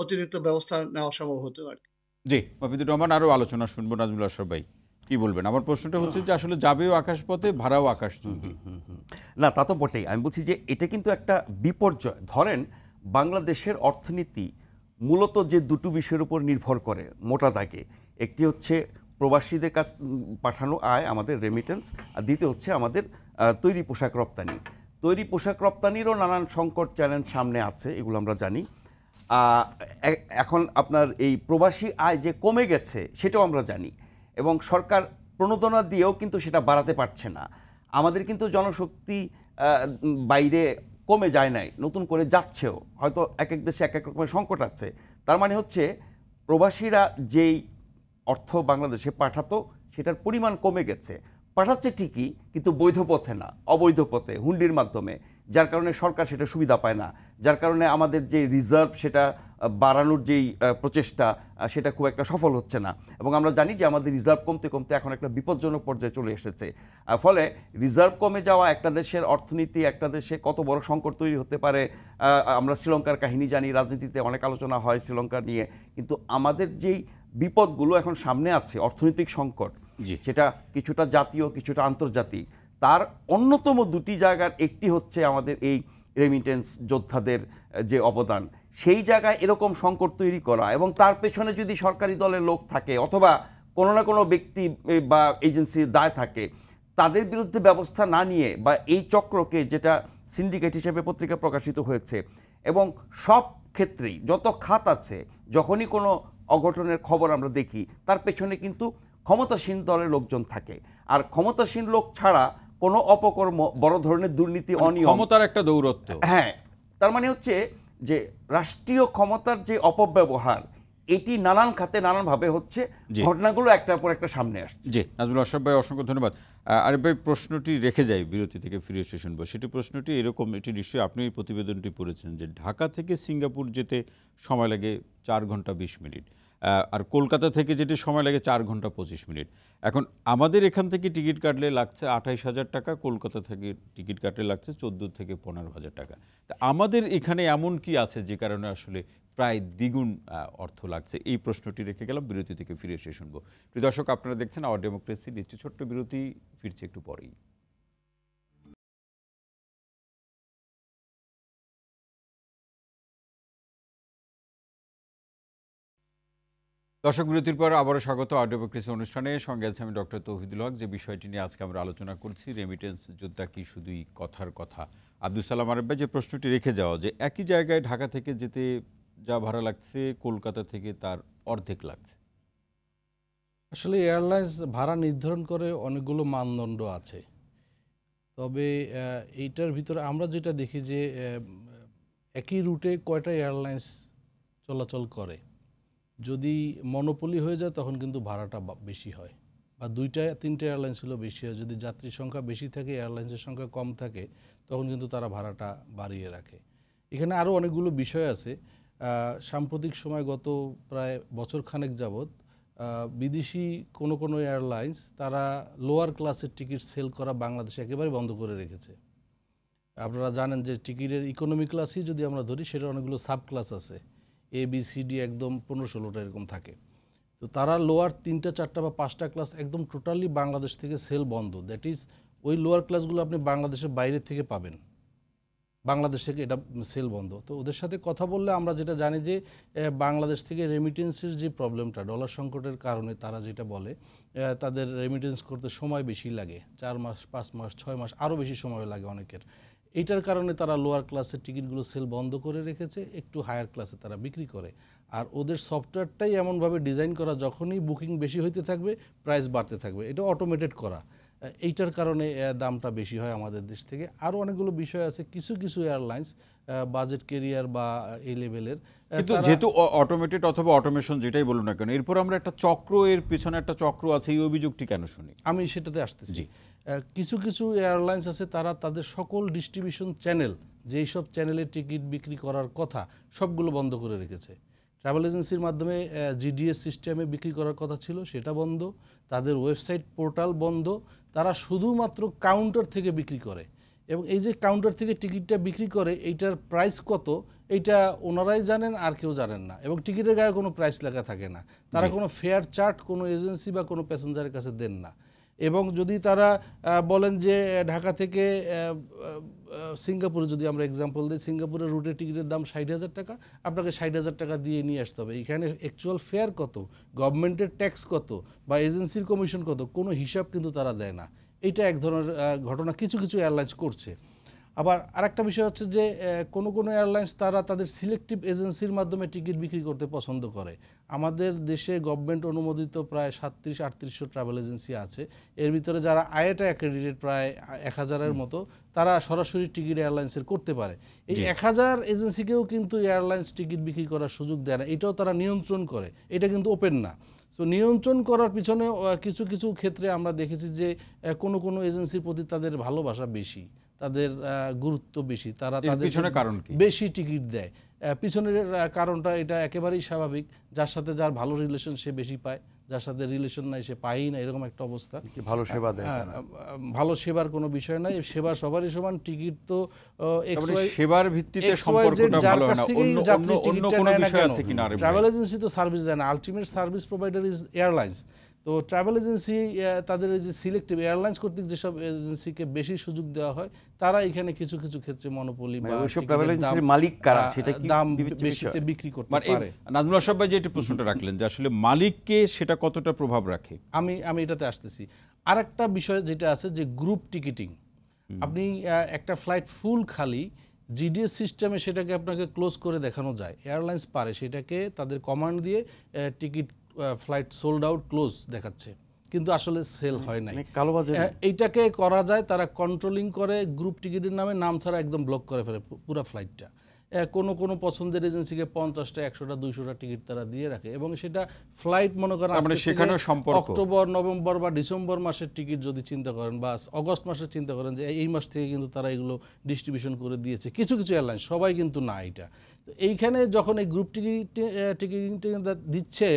অতিরিক্ত ব্যবস্থা নেওয়া সম্ভব হতো আর কি জি মফিদুর রহমান আরও আলোচনা শুনবো নাজমুল আশর ভাই কি বলবেন আমার প্রশ্নটা হচ্ছে যে আসলে যাবেও আকাশপথে ভাড়াও আকাশ না তা তো বটেই আমি বলছি যে এটা কিন্তু একটা বিপর্যয় ধরেন বাংলাদেশের অর্থনীতি মূলত যে দুটো বিষয়ের উপর নির্ভর করে মোটা দাগে একটি হচ্ছে প্রবাসীদের কাছ পাঠানো আয় আমাদের রেমিটেন্স আর দ্বিতীয় হচ্ছে আমাদের তৈরি পোশাক রপ্তানি তৈরি পোশাক রপ্তানিরও নানান সংকট চ্যালেঞ্জ সামনে আছে এগুলো আমরা জানি এখন আপনার এই প্রবাসী আয় যে কমে গেছে সেটাও আমরা জানি এবং সরকার প্রণোদনা দিয়েও কিন্তু সেটা বাড়াতে পারছে না আমাদের কিন্তু জনশক্তি বাইরে কমে যায় নাই নতুন করে যাচ্ছেও হয়তো এক এক দেশে এক এক রকমের সংকট আছে তার মানে হচ্ছে প্রবাসীরা যেই অর্থ বাংলাদেশে পাঠাতো সেটার পরিমাণ কমে গেছে পাঠাচ্ছে ঠিকই কিন্তু বৈধ পথে না অবৈধ পথে হুন্ডির মাধ্যমে যার কারণে সরকার সেটা সুবিধা পায় না যার কারণে আমাদের যে রিজার্ভ সেটা বাড়ানোর যেই প্রচেষ্টা সেটা খুব একটা সফল হচ্ছে না এবং আমরা জানি যে আমাদের রিজার্ভ কমতে কমতে এখন একটা বিপজ্জনক পর্যায়ে চলে এসেছে ফলে রিজার্ভ কমে যাওয়া একটা দেশের অর্থনীতি একটা দেশে কত বড় সংকট তৈরি হতে পারে আমরা শ্রীলঙ্কার কাহিনী জানি রাজনীতিতে অনেক আলোচনা হয় শ্রীলঙ্কা নিয়ে কিন্তু আমাদের যেই বিপদগুলো এখন সামনে আছে অর্থনৈতিক সংকট সেটা কিছুটা জাতীয় কিছুটা আন্তর্জাতিক তার অন্যতম দুটি জায়গার একটি হচ্ছে আমাদের এই রেমিটেন্স যোদ্ধাদের যে অবদান সেই জায়গায় এরকম সংকট তৈরি করা এবং তার পেছনে যদি সরকারি দলের লোক থাকে অথবা কোনো না কোনো ব্যক্তি বা এজেন্সির দায় থাকে তাদের বিরুদ্ধে ব্যবস্থা না নিয়ে বা এই চক্রকে যেটা সিন্ডিকেট হিসেবে পত্রিকা প্রকাশিত হয়েছে এবং সব ক্ষেত্রেই যত খাত আছে যখনই কোনো অঘটনের খবর আমরা দেখি তার পেছনে কিন্তু ক্ষমতাসীন দলের লোকজন থাকে আর ক্ষমতাসীন লোক ছাড়া কোনো অপকর্ম বড় ধরনের দুর্নীতি মানে অনিয়ম ক্ষমতার একটা দৌরত্ব হ্যাঁ তার মানে হচ্ছে যে রাষ্ট্রীয় ক্ষমতার যে অপব্যবহার এটি নানান খাতে নানানভাবে হচ্ছে ঘটনাগুলো একটার পর একটা সামনে আসছে জি নাজমুল আশরাফ ভাই অসংখ্য ধন্যবাদ আরে ভাই প্রশ্নটি রেখে যাই বিরতি থেকে ফিরে এসে শুনবো সেটি প্রশ্নটি এরকম এটি নিশ্চয়ই আপনি এই প্রতিবেদনটি পড়েছেন যে ঢাকা থেকে সিঙ্গাপুর যেতে সময় লাগে চার ঘন্টা বিশ মিনিট আর কলকাতা থেকে যেটি সময় লাগে চার ঘন্টা পঁচিশ মিনিট এখন আমাদের এখান থেকে টিকিট কাটলে লাগছে আঠাইশ হাজার টাকা কলকাতা থেকে টিকিট কাটলে লাগছে চোদ্দো থেকে পনেরো হাজার টাকা তা আমাদের এখানে এমন কি আছে যে কারণে আসলে প্রায় দ্বিগুণ অর্থ লাগছে এই প্রশ্নটি রেখে গেলাম বিরতি থেকে ফিরে এসে শুনবো প্রিয় দর্শক আপনারা দেখছেন আওয়ার ডেমোক্রেসি নিচ্ছে ছোট্ট বিরতি ফিরছে একটু পরেই দর্শক বিরতির পর আবারও স্বাগত আডিওপক্রিসি অনুষ্ঠানে সঙ্গে আছে আমি ডক্টর তৌহিদুল হক যে বিষয়টি নিয়ে আজকে আমরা আলোচনা করছি রেমিটেন্স যোদ্ধা কি শুধুই কথার কথা আব্দুল সালাম আরব্বা যে প্রশ্নটি রেখে যাওয়া যে একই জায়গায় ঢাকা থেকে যেতে যা ভাড়া লাগছে কলকাতা থেকে তার অর্ধেক লাগছে আসলে এয়ারলাইন্স ভাড়া নির্ধারণ করে অনেকগুলো মানদণ্ড আছে তবে এইটার ভিতরে আমরা যেটা দেখি যে একই রুটে কয়টা এয়ারলাইন্স চলাচল করে যদি মনোপলি হয়ে যায় তখন কিন্তু ভাড়াটা বেশি হয় বা দুইটা তিনটে এয়ারলাইন্স হলেও বেশি হয় যদি যাত্রীর সংখ্যা বেশি থাকে এয়ারলাইন্সের সংখ্যা কম থাকে তখন কিন্তু তারা ভাড়াটা বাড়িয়ে রাখে এখানে আরও অনেকগুলো বিষয় আছে সাম্প্রতিক সময় গত প্রায় বছর খানেক যাবৎ বিদেশি কোনো কোনো এয়ারলাইন্স তারা লোয়ার ক্লাসের টিকিট সেল করা বাংলাদেশে একেবারে বন্ধ করে রেখেছে আপনারা জানেন যে টিকিটের ইকোনমি ক্লাসই যদি আমরা ধরি সেটা অনেকগুলো সাব ক্লাস আছে এ বি সি ডি একদম পনেরো ষোলোটা এরকম থাকে তো তারা লোয়ার তিনটা চারটা বা পাঁচটা ক্লাস একদম টোটালি বাংলাদেশ থেকে সেল বন্ধ দ্যাট ইজ ওই লোয়ার ক্লাসগুলো আপনি বাংলাদেশের বাইরে থেকে পাবেন বাংলাদেশ থেকে এটা সেল বন্ধ তো ওদের সাথে কথা বললে আমরা যেটা জানি যে বাংলাদেশ থেকে রেমিটেন্সের যে প্রবলেমটা ডলার সংকটের কারণে তারা যেটা বলে তাদের রেমিটেন্স করতে সময় বেশি লাগে চার মাস পাঁচ মাস ছয় মাস আরও বেশি সময় লাগে অনেকের এটার কারণে তারা লোয়ার ক্লাসের টিকিটগুলো সেল বন্ধ করে রেখেছে একটু হায়ার ক্লাসে তারা বিক্রি করে আর ওদের সফটওয়্যারটাই এমনভাবে ডিজাইন করা যখনই বুকিং বেশি হইতে থাকবে প্রাইস বাড়তে থাকবে এটা অটোমেটেড করা এইটার কারণে দামটা বেশি হয় আমাদের দেশ থেকে আরও অনেকগুলো বিষয় আছে কিছু কিছু এয়ারলাইন্স বাজেট কেরিয়ার বা এই লেভেলের কিন্তু যেহেতু অটোমেটেড অথবা অটোমেশন যেটাই বলুন না কেন এরপর আমরা একটা চক্র এর পিছনে একটা চক্র আছে এই অভিযোগটি কেন শুনি আমি সেটাতে আসতেছি কিছু কিছু এয়ারলাইন্স আছে তারা তাদের সকল ডিস্ট্রিবিউশন চ্যানেল যেই সব চ্যানেলে টিকিট বিক্রি করার কথা সবগুলো বন্ধ করে রেখেছে ট্রাভেল এজেন্সির মাধ্যমে জিডিএস সিস্টেমে বিক্রি করার কথা ছিল সেটা বন্ধ তাদের ওয়েবসাইট পোর্টাল বন্ধ তারা শুধুমাত্র কাউন্টার থেকে বিক্রি করে এবং এই যে কাউন্টার থেকে টিকিটটা বিক্রি করে এইটার প্রাইস কত এইটা ওনারাই জানেন আর কেউ জানেন না এবং টিকিটের গায়ে কোনো প্রাইস লেখা থাকে না তারা কোনো ফেয়ার চার্ট কোনো এজেন্সি বা কোনো প্যাসেঞ্জারের কাছে দেন না এবং যদি তারা বলেন যে ঢাকা থেকে সিঙ্গাপুরে যদি আমরা এক্সাম্পল দিই সিঙ্গাপুরের রুটের টিকিটের দাম ষাট হাজার টাকা আপনাকে ষাট হাজার টাকা দিয়ে নিয়ে আসতে হবে এখানে অ্যাকচুয়াল ফেয়ার কত গভর্নমেন্টের ট্যাক্স কত বা এজেন্সির কমিশন কত কোনো হিসাব কিন্তু তারা দেয় না এটা এক ধরনের ঘটনা কিছু কিছু এয়ারলাইন্স করছে আবার আরেকটা বিষয় হচ্ছে যে কোনো কোনো এয়ারলাইন্স তারা তাদের সিলেক্টিভ এজেন্সির মাধ্যমে টিকিট বিক্রি করতে পছন্দ করে আমাদের দেশে গভর্নমেন্ট অনুমোদিত প্রায় সাতত্রিশ আটত্রিশশো ট্রাভেল এজেন্সি আছে এর ভিতরে যারা আয়েটা অ্যাক্রেডিটেড প্রায় এক হাজারের মতো তারা সরাসরি টিকিট এয়ারলাইন্সের করতে পারে এই এক হাজার এজেন্সিকেও কিন্তু এয়ারলাইন্স টিকিট বিক্রি করার সুযোগ দেয় না এটাও তারা নিয়ন্ত্রণ করে এটা কিন্তু ওপেন না তো নিয়ন্ত্রণ করার পিছনে কিছু কিছু ক্ষেত্রে আমরা দেখেছি যে কোনো কোনো এজেন্সির প্রতি তাদের ভালোবাসা বেশি তাদের গুরুত্ব বেশি তারা তাদের পিছনে কারণ কি বেশি টিকিট দেয় পিছনের কারণটা এটা একেবারেই স্বাভাবিক যার সাথে যার ভালো রিলেশন সে বেশি পায় যার সাথে রিলেশন নাই সে পায়ই না এরকম একটা অবস্থা ভালো সেবা দেয় হ্যাঁ, ভালো সেবার কোনো বিষয় নাই সেবা সবারই সমান টিকিট তো মানে সেবার ভিত্তিতে সম্পর্কটা ভালো না অন্য কোনো বিষয় আছে কিনা ট্রাভেল এজেন্সি তো সার্ভিস দেয় না ultimate service provider is airlines তো ট্রাভেল এজেন্সি তাদের যে সিলেক্টিভ এয়ারলাইন্স কর্তৃক যেসব এজেন্সিকে বেশি সুযোগ দেওয়া হয় তারা এখানে কিছু কিছু ক্ষেত্রে মনোপলি মানে মালিক কারা সেটা দাম বেশিতে বিক্রি করতে মানে পারে নাজমুল আশরাফ ভাই যে একটা প্রশ্নটা রাখলেন যে আসলে মালিককে সেটা কতটা প্রভাব রাখে আমি আমি এটাতে আসতেছি আর একটা বিষয় যেটা আছে যে গ্রুপ টিকিটিং আপনি একটা ফ্লাইট ফুল খালি জিডিএস সিস্টেমে সেটাকে আপনাকে ক্লোজ করে দেখানো যায় এয়ারলাইন্স পারে সেটাকে তাদের কমান্ড দিয়ে ticket flight sold out close দেখাচ্ছে কিন্তু আসলে সেল হয় নাই মানে এইটাকে করা যায় তারা কন্ট্রোলিং করে গ্রুপ টিকিটের নামে নাম ছাড়া একদম ব্লক করে ফেলে পুরো ফ্লাইটটা কোনো কোনো পছন্দের এজেন্সিকে পঞ্চাশটা একশোটা দুইশোটা টিকিট তারা দিয়ে রাখে এবং সেটা ফ্লাইট মনে করেন মানে সেখানেও সম্পর্ক অক্টোবর নভেম্বর বা ডিসেম্বর মাসের টিকিট যদি চিন্তা করেন বা অগস্ট মাসের চিন্তা করেন যে এই মাস থেকে কিন্তু তারা এগুলো ডিস্ট্রিবিউশন করে দিয়েছে কিছু কিছু এয়ারলাইন সবাই কিন্তু না এটা এইখানে যখন এই গ্রুপ টিকিটিং দিচ্ছে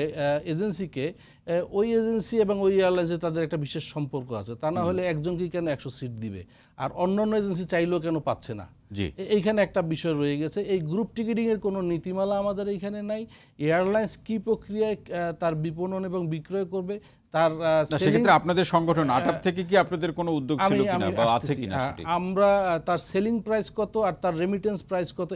এজেন্সিকে ওই এজেন্সি এবং ওই এয়ারলাইন্সে তাদের একটা বিশেষ সম্পর্ক আছে তা না হলে একজনকে কেন একশো সিট দিবে আর অন্যান্য এজেন্সি চাইলেও কেন পাচ্ছে না এইখানে একটা বিষয় রয়ে গেছে এই গ্রুপ টিকিটিংয়ের কোনো নীতিমালা আমাদের এইখানে নাই এয়ারলাইন্স কি প্রক্রিয়ায় তার বিপণন এবং বিক্রয় করবে তার সেক্ষেত্রে আপনাদের সংগঠন আটাপ থেকে কি আপনাদের কোনো উদ্যোগ ছিল কিনা বা আছে কিনা আমরা তার সেলিং প্রাইস কত আর তার রেমিটেন্স প্রাইস কত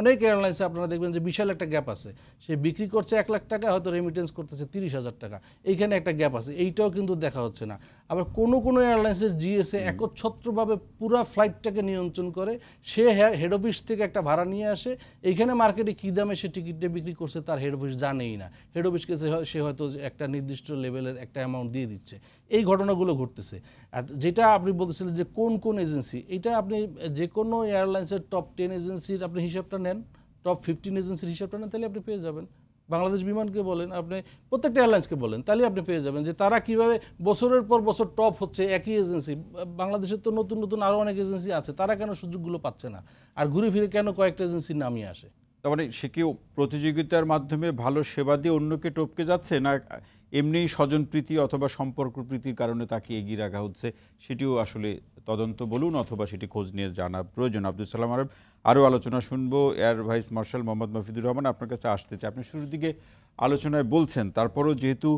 অনেক এয়ারলাইন্সে আপনারা দেখবেন যে বিশাল একটা গ্যাপ আছে সে বিক্রি করছে এক লাখ টাকা হয়তো রেমিটেন্স করতেছে তিরিশ হাজার টাকা এইখানে একটা গ্যাপ আছে এইটাও কিন্তু দেখা হচ্ছে না আবার কোন কোন এয়ারলাইন্সের জিএসএ একচ্ছত্রভাবে পুরা ফ্লাইটটাকে নিয়ন্ত্রণ করে সে হেড অফিস থেকে একটা ভাড়া নিয়ে আসে এইখানে মার্কেটে কী দামে সে টিকিটটা বিক্রি করছে তার হেড অফিস জানেই না হেড অফিসকে সে হয়তো একটা নির্দিষ্ট লেভেলের একটা অ্যামাউন্ট দিয়ে দিচ্ছে এই ঘটনাগুলো ঘটতেছে আর যেটা আপনি বলতেছিলেন যে কোন কোন এজেন্সি এটা আপনি যে কোনো এয়ারলাইন্সের টপ টেন এজেন্সির আপনি হিসাবটা নেন টপ ফিফটিন এজেন্সির হিসাবটা নেন তাহলে আপনি পেয়ে যাবেন বাংলাদেশ বিমানকে বলেন আপনি প্রত্যেকটা এয়ারলাইন্সকে বলেন তাহলে আপনি পেয়ে যাবেন যে তারা কিভাবে বছরের পর বছর টপ হচ্ছে একই এজেন্সি বাংলাদেশের তো নতুন নতুন আরও অনেক এজেন্সি আছে তারা কেন সুযোগগুলো পাচ্ছে না আর ঘুরে ফিরে কেন কয়েকটা এজেন্সির নামই আসে তার মানে সে কি প্রতিযোগিতার মাধ্যমে ভালো সেবা দিয়ে অন্যকে টপকে যাচ্ছে না এমনি স্বজনপ্রীতি অথবা সম্পর্ক প্রীতির কারণে তাকে এগিয়ে রাখা হচ্ছে সেটিও আসলে তদন্ত বলুন অথবা সেটি খোঁজ নিয়ে জানা প্রয়োজন আব্দুল সালাম আরব আরও আলোচনা শুনবো air vice marshal Mohammad Mafidur Rahman আপনার কাছে আসতে চাই আপনি শুরুর দিকে আলোচনায় বলছেন তারপরও যেহেতু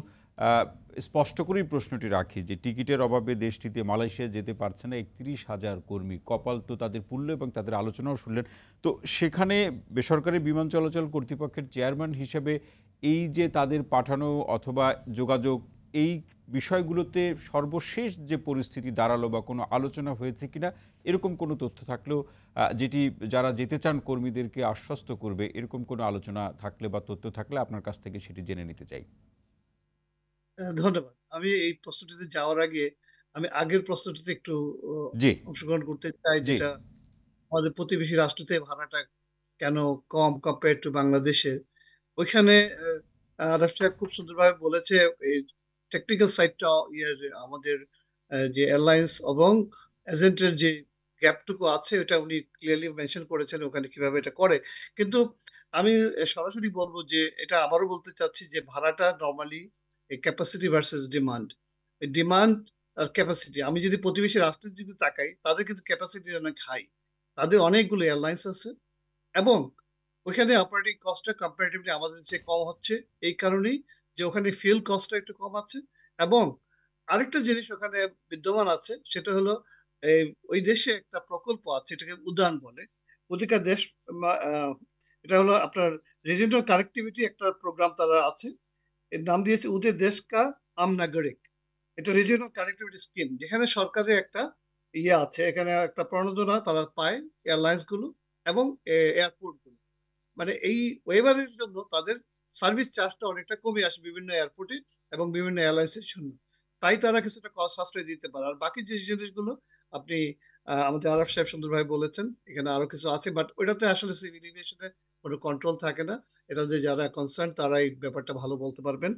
স্পষ্ট করেই প্রশ্নটি রাখি যে টিকিটের অভাবে দেশটিতে মালয়েশিয়া যেতে পারছে না একত্রিশ হাজার কর্মী কপাল তো তাদের পুল্য এবং তাদের আলোচনাও শুনলেন তো সেখানে বেসরকারি বিমান চলাচল কর্তৃপক্ষের চেয়ারম্যান হিসেবে এই যে তাদের পাঠানো অথবা যোগাযোগ এই বিষয়গুলোতে সর্বশেষ যে পরিস্থিতি দাঁড়ালো বা কোনো আলোচনা হয়েছে কিনা এরকম কোনো তথ্য থাকলেও যেটি যারা যেতে চান কর্মীদেরকে আশ্বস্ত করবে এরকম কোনো আলোচনা থাকলে বা তথ্য থাকলে আপনার কাছ থেকে সেটি জেনে নিতে চাই ধন্যবাদ আমি এই প্রশ্নটিতে যাওয়ার আগে আমি আগের প্রশ্নটিতে একটু অংশগ্রহণ করতে চাই যেটা আমাদের প্রতিবেশী রাষ্ট্রতে ভাড়াটা কেন কম কম্পেয়ার টু বাংলাদেশে ওইখানে রাষ্ট্র খুব সুন্দরভাবে বলেছে এই টেকনিক্যাল সাইডটা ইয়ার আমাদের যে এয়ারলাইন্স এবং এজেন্টের যে গ্যাপটুকু আছে ওটা উনি ক্লিয়ারলি মেনশন করেছেন ওখানে কিভাবে এটা করে কিন্তু আমি সরাসরি বলবো যে এটা আবারও বলতে চাচ্ছি যে ভাড়াটা নর্মালি এই ক্যাপাসিটি ভার্সেস ডিমান্ড এই ডিমান্ড আর ক্যাপাসিটি আমি যদি প্রতিবেশী রাষ্ট্রের দিকে তাকাই তাদের কিন্তু ক্যাপাসিটি অনেক হাই তাদের অনেকগুলো এয়ারলাইন্স আছে এবং ওখানে অপারেটিং কস্টটা কম্পারেটিভলি আমাদের চেয়ে কম হচ্ছে এই কারণেই যে ওখানে ফিউল কস্টটা একটু কম আছে এবং আরেকটা জিনিস ওখানে বিদ্যমান আছে সেটা হলো এই ওই দেশে একটা প্রকল্প আছে এটাকে উদান বলে ওদিকে দেশ এটা হলো আপনার রিজনাল কানেক্টিভিটি একটা প্রোগ্রাম তারা আছে এর নাম দিয়েছে উদে দেশ কা আম নাগরিক এটা রিজিওনাল কানেক্টিভিটি স্কিম যেখানে সরকারের একটা ইয়ে আছে এখানে একটা প্রণোদনা তারা পায় এয়ারলাইন্সগুলো এবং এয়ারপোর্টগুলো মানে এই ওয়েবারের জন্য তাদের সার্ভিস চার্জটা অনেকটা কমে আসে বিভিন্ন এয়ারপোর্টে এবং বিভিন্ন এয়ারলাইন্সের জন্য তাই তারা কিছুটা কস্ট সাশ্রয় দিতে পারে আর বাকি যে জিনিসগুলো আপনি আমাদের আরফ সাহেব সুন্দর ভাই বলেছেন এখানে আরো কিছু আছে বাট ওইটাতে আসলে সিভিল এভিয়েশনের কোনো কন্ট্রোল থাকে না এটা যে যারা কনসার্ন তারা এই ব্যাপারটা ভালো বলতে পারবেন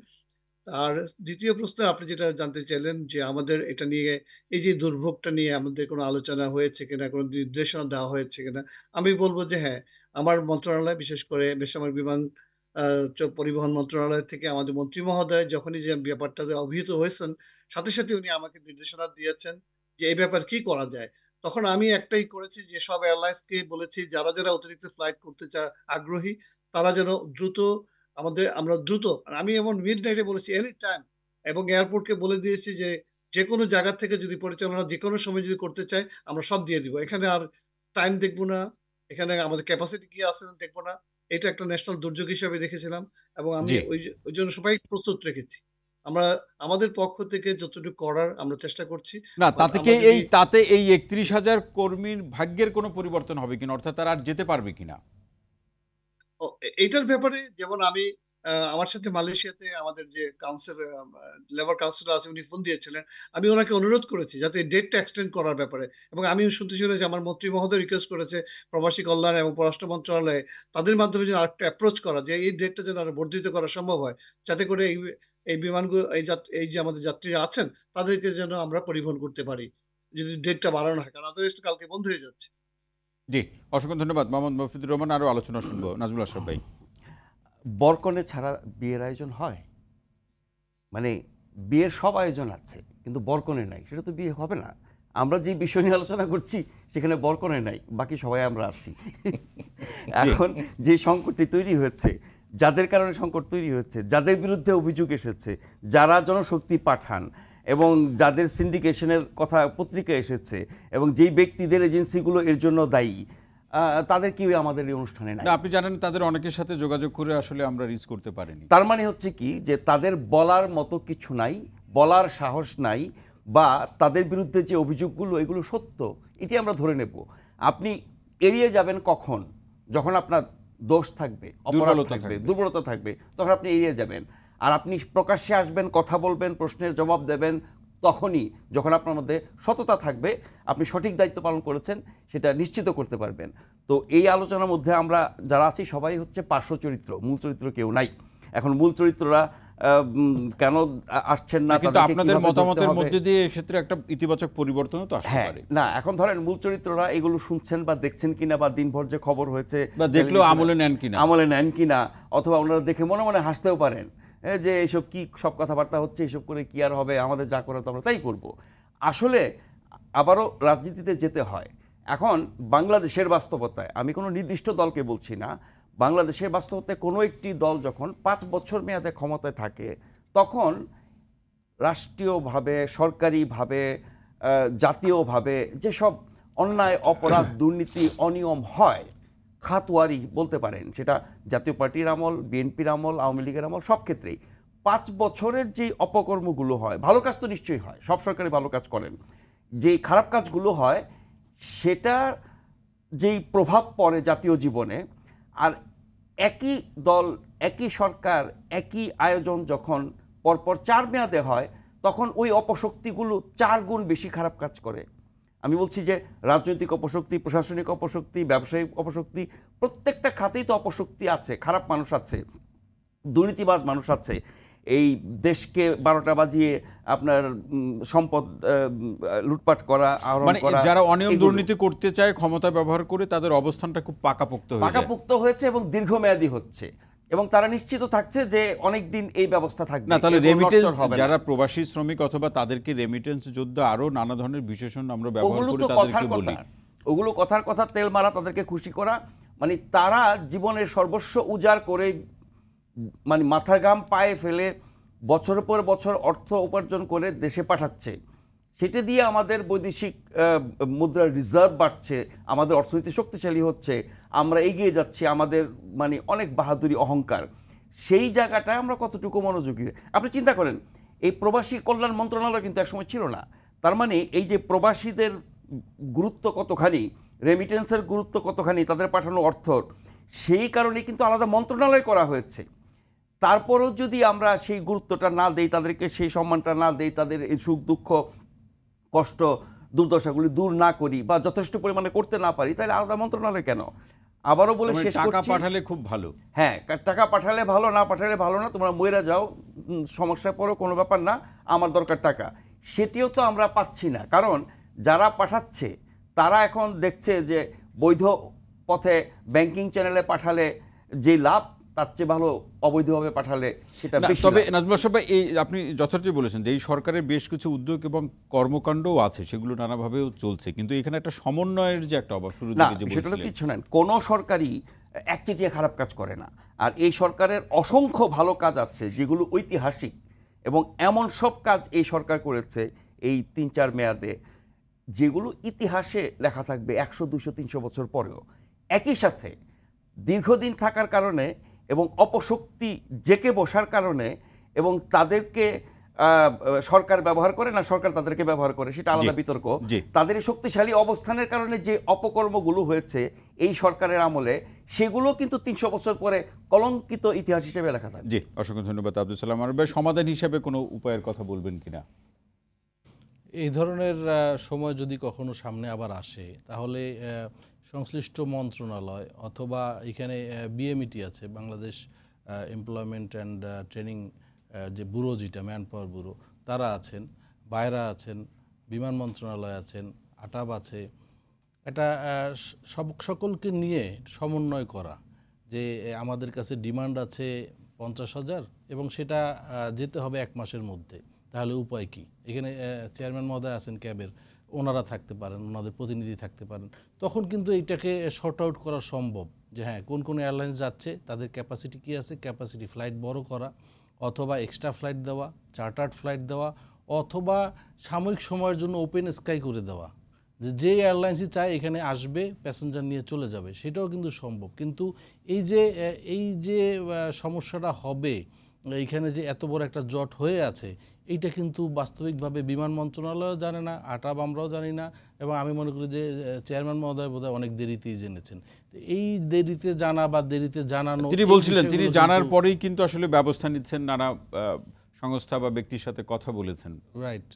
আর দ্বিতীয় প্রশ্ন আপনি যেটা জানতে চাইলেন যে আমাদের এটা নিয়ে এই যে দুর্ভোগটা নিয়ে আমাদের কোনো আলোচনা হয়েছে কিনা কোনো নির্দেশনা দেওয়া হয়েছে কিনা আমি বলবো যে হ্যাঁ আমার মন্ত্রণালয় বিশেষ করে বেসামরিক বিমান পরিবহন মন্ত্রণালয় থেকে আমাদের মন্ত্রী মহোদয় যখনই যে ব্যাপারটাতে অভিহিত হয়েছেন সাথে সাথে উনি আমাকে নির্দেশনা দিয়েছেন যে এই ব্যাপার কি করা যায় তখন আমি একটাই করেছি যে সব এয়ারলাইন্সকে বলেছি যারা যারা অতিরিক্ত ফ্লাইট করতে চা আগ্রহী তারা যেন দ্রুত আমাদের আমরা দ্রুত আমি এমন মিড নাইটে বলেছি এনি টাইম এবং এয়ারপোর্টকে বলে দিয়েছি যে যে কোনো জায়গা থেকে যদি পরিচালনা যে কোনো সময় যদি করতে চায় আমরা সব দিয়ে দিব এখানে আর টাইম দেখব না এখানে আমাদের ক্যাপাসিটি কি আছে দেখবো না এটা একটা ন্যাশনাল দুর্যোগ হিসাবে দেখেছিলাম এবং আমি ওই জন্য সবাই প্রস্তুত রেখেছি আমরা আমাদের পক্ষ থেকে যতটুকু করার আমরা চেষ্টা করছি না তাতে কি এই তাতে এই একত্রিশ হাজার কর্মীর ভাগ্যের কোনো পরিবর্তন হবে কিনা অর্থাৎ তারা আর যেতে পারবে কিনা এইটার ব্যাপারে যেমন আমি আমার সাথে মালয়েশিয়াতে আমাদের যে কাউন্সিল লেবার কাউন্সিলর আছে উনি ফোন দিয়েছিলেন আমি ওনাকে অনুরোধ করেছি যাতে ডেটটা এক্সটেন্ড করার ব্যাপারে এবং আমি শুনতে শুনে যে আমার মন্ত্রী মহোদয় রিকোয়েস্ট করেছে প্রবাসী কল্যাণ এবং পররাষ্ট্র মন্ত্রণালয়ে তাদের মাধ্যমে যেন আরেকটা অ্যাপ্রোচ করা যে এই ডেটটা যেন আরো বর্ধিত করা সম্ভব হয় যাতে করে এই এই বিমানগুলো এই এই যে আমাদের যাত্রীরা আছেন তাদেরকে যেন আমরা পরিবহন করতে পারি যদি ডেটটা বাড়ানো হয় কারণ আদারওয়াইজ কালকে বন্ধ হয়ে যাচ্ছে জি অসংখ্য ধন্যবাদ মোহাম্মদ মফিদুর রহমান আরও আলোচনা শুনবো নাজমুল আশরাফ ভাই বরকনে ছাড়া বিয়ের আয়োজন হয় মানে বিয়ের সব আয়োজন আছে কিন্তু বরকনে নাই সেটা তো বিয়ে হবে না আমরা যে বিষয় নিয়ে আলোচনা করছি সেখানে বরকনে নাই বাকি সবাই আমরা আছি এখন যে সংকটটি তৈরি হয়েছে যাদের কারণে সংকট তৈরি হচ্ছে যাদের বিরুদ্ধে অভিযোগ এসেছে যারা জনশক্তি পাঠান এবং যাদের সিন্ডিকেশনের কথা পত্রিকা এসেছে এবং যেই ব্যক্তিদের এজেন্সিগুলো এর জন্য দায়ী তাদের কি আমাদের এই অনুষ্ঠানে না আপনি জানেন তাদের অনেকের সাথে যোগাযোগ করে আসলে আমরা রিচ করতে পারিনি তার মানে হচ্ছে কি যে তাদের বলার মতো কিছু নাই বলার সাহস নাই বা তাদের বিরুদ্ধে যে অভিযোগগুলো এগুলো সত্য এটি আমরা ধরে নেব আপনি এড়িয়ে যাবেন কখন যখন আপনার দোষ থাকবে অপরাধ থাকবে দুর্বলতা থাকবে তখন আপনি এড়িয়ে যাবেন আর আপনি প্রকাশ্যে আসবেন কথা বলবেন প্রশ্নের জবাব দেবেন তখনই যখন আপনার মধ্যে সততা থাকবে আপনি সঠিক দায়িত্ব পালন করেছেন সেটা নিশ্চিত করতে পারবেন তো এই আলোচনার মধ্যে আমরা যারা আছি সবাই হচ্ছে পার্শ্ব চরিত্র মূল চরিত্র কেউ নাই এখন মূল চরিত্ররা কেন আসছেন না কিন্তু আপনাদের মতামতের মধ্যে দিয়ে এক্ষেত্রে একটা ইতিবাচক পরিবর্তন তো আসতে হ্যাঁ, পারে না এখন ধরেন মূল চরিত্ররা এগুলো শুনছেন বা দেখছেন কিনা বা দিনভর যে খবর হয়েছে বা দেখলেও আমলে নেন কিনা আমলে নেন কিনা অথবা ওনারা দেখে মনে মনে হাসতেও পারেন যে এইসব কি সব কথাবার্তা হচ্ছে এসব করে কি আর হবে আমাদের যা করার তো আমরা তাই করব আসলে আবারও রাজনীতিতে যেতে হয় এখন বাংলাদেশের বাস্তবতায় আমি কোনো নির্দিষ্ট দলকে বলছি না বাংলাদেশের বাস্তবতায় কোনো একটি দল যখন পাঁচ বছর মেয়াদে ক্ষমতায় থাকে তখন রাষ্ট্রীয়ভাবে সরকারিভাবে জাতীয়ভাবে যেসব অন্যায় অপরাধ দুর্নীতি অনিয়ম হয় খাতওয়ারি বলতে পারেন সেটা জাতীয় পার্টির আমল বিএনপির আমল আওয়ামী লীগের আমল সব ক্ষেত্রেই পাঁচ বছরের যে অপকর্মগুলো হয় ভালো কাজ তো নিশ্চয়ই হয় সব সরকারি ভালো কাজ করেন যে খারাপ কাজগুলো হয় সেটার যেই প্রভাব পড়ে জাতীয় জীবনে আর একই দল একই সরকার একই আয়োজন যখন পরপর চার মেয়াদে হয় তখন ওই অপশক্তিগুলো চার গুণ বেশি খারাপ কাজ করে আমি বলছি যে রাজনৈতিক অপশক্তি প্রশাসনিক অপশক্তি ব্যবসায়িক অপশক্তি প্রত্যেকটা খাতেই তো অপশক্তি আছে খারাপ মানুষ আছে দুর্নীতিবাজ মানুষ আছে এই দেশকে বারোটা বাজিয়ে আপনার সম্পদ লুটপাট করা মানে যারা অনিয়ম দুর্নীতি করতে চায় ক্ষমতা ব্যবহার করে তাদের অবস্থানটা খুব পাকাপোক্ত পাকাপোক্ত হয়েছে এবং দীর্ঘমেয়াদী হচ্ছে এবং তারা নিশ্চিত থাকছে যে অনেক দিন এই ব্যবস্থা থাকবে না তাহলে রেমিটেন্স যারা প্রবাসী শ্রমিক অথবা তাদেরকে রেমিটেন্স যোদ্ধা আরো নানা ধরনের বিশেষণ আমরা ব্যবহার করি তাদেরকে বলি ওগুলো কথার কথা তেল মারা তাদেরকে খুশি করা মানে তারা জীবনের সর্বস্ব উজাড় করে মানে মাথার গাম পায়ে ফেলে বছর পর বছর অর্থ উপার্জন করে দেশে পাঠাচ্ছে সেটা দিয়ে আমাদের বৈদেশিক মুদ্রার রিজার্ভ বাড়ছে আমাদের অর্থনীতি শক্তিশালী হচ্ছে আমরা এগিয়ে যাচ্ছি আমাদের মানে অনেক বাহাদুরি অহংকার সেই জায়গাটায় আমরা কতটুকু মনোযোগী আপনি চিন্তা করেন এই প্রবাসী কল্যাণ মন্ত্রণালয় কিন্তু একসময় ছিল না তার মানে এই যে প্রবাসীদের গুরুত্ব কতখানি রেমিটেন্সের গুরুত্ব কতখানি তাদের পাঠানো অর্থ সেই কারণে কিন্তু আলাদা মন্ত্রণালয় করা হয়েছে তারপরও যদি আমরা সেই গুরুত্বটা না দেই তাদেরকে সেই সম্মানটা না দেই তাদের এই সুখ দুঃখ কষ্ট দুর্দশাগুলি দূর না করি বা যথেষ্ট পরিমাণে করতে না পারি তাহলে আলাদা মন্ত্রণালয় কেন আবারও বলে শেষ টাকা পাঠালে খুব ভালো হ্যাঁ টাকা পাঠালে ভালো না পাঠালে ভালো না তোমরা ময়রা যাও সমস্যায় পড়ো কোনো ব্যাপার না আমার দরকার টাকা সেটিও তো আমরা পাচ্ছি না কারণ যারা পাঠাচ্ছে তারা এখন দেখছে যে বৈধ পথে ব্যাংকিং চ্যানেলে পাঠালে যে লাভ তার চেয়ে ভালো অবৈধভাবে পাঠালে সেটা তবে নাজমুল এই আপনি যথার্থই বলেছেন যে এই সরকারের বেশ কিছু উদ্যোগ এবং কর্মকাণ্ডও আছে সেগুলো নানাভাবেও চলছে কিন্তু এখানে একটা সমন্বয়ের যে একটা অভাব শুরু সেটা কিছু নেন কোনো সরকারই একচেটিয়া খারাপ কাজ করে না আর এই সরকারের অসংখ্য ভালো কাজ আছে যেগুলো ঐতিহাসিক এবং এমন সব কাজ এই সরকার করেছে এই তিন চার মেয়াদে যেগুলো ইতিহাসে লেখা থাকবে একশো দুশো তিনশো বছর পরেও একই সাথে দীর্ঘদিন থাকার কারণে এবং অপশক্তি জেকে বসার কারণে এবং তাদেরকে সরকার ব্যবহার করে না সরকার তাদেরকে ব্যবহার করে সেটা আলাদা বিতর্ক তাদের শক্তিশালী অবস্থানের কারণে যে অপকর্মগুলো হয়েছে এই সরকারের আমলে সেগুলো কিন্তু তিনশো বছর পরে কলঙ্কিত ইতিহাস হিসেবে লেখা থাকে জি অসংখ্য ধন্যবাদ আব্দুল সালাম সমাধান হিসেবে কোনো উপায়ের কথা বলবেন কিনা এই ধরনের সময় যদি কখনো সামনে আবার আসে তাহলে সংশ্লিষ্ট মন্ত্রণালয় অথবা এখানে বিএমইটি e আছে বাংলাদেশ এমপ্লয়মেন্ট অ্যান্ড ট্রেনিং যে ব্যুরো যেটা ম্যান পাওয়ার ব্যুরো তারা আছেন বাইরা আছেন বিমান মন্ত্রণালয় আছেন আটাব আছে এটা সব সকলকে নিয়ে সমন্বয় করা যে আমাদের কাছে ডিমান্ড আছে পঞ্চাশ হাজার এবং সেটা যেতে হবে এক মাসের মধ্যে তাহলে উপায় কি এখানে চেয়ারম্যান মহোদয় আছেন ক্যাবের ওনারা থাকতে পারেন ওনাদের প্রতিনিধি থাকতে পারেন তখন কিন্তু এইটাকে শর্ট আউট করা সম্ভব যে হ্যাঁ কোন কোন এয়ারলাইন্স যাচ্ছে তাদের ক্যাপাসিটি কী আছে ক্যাপাসিটি ফ্লাইট বড় করা অথবা এক্সট্রা ফ্লাইট দেওয়া চার্টার্ড ফ্লাইট দেওয়া অথবা সাময়িক সময়ের জন্য ওপেন স্কাই করে দেওয়া যে যে এয়ারলাইন্সই চায় এখানে আসবে প্যাসেঞ্জার নিয়ে চলে যাবে সেটাও কিন্তু সম্ভব কিন্তু এই যে এই যে সমস্যাটা হবে এইখানে যে এত বড় একটা জট হয়ে আছে এইটা কিন্তু বাস্তবিকভাবে বিমান মন্ত্রণালয়ও জানে না আটাব আমরাও জানি না এবং আমি মনে করি যে চেয়ারম্যান মহোদয় বোধ অনেক দেরিতেই জেনেছেন এই দেরিতে জানা বা দেরিতে জানানো তিনি বলছিলেন তিনি জানার পরেই কিন্তু আসলে ব্যবস্থা নিচ্ছেন নানা সংস্থা বা ব্যক্তির সাথে কথা বলেছেন রাইট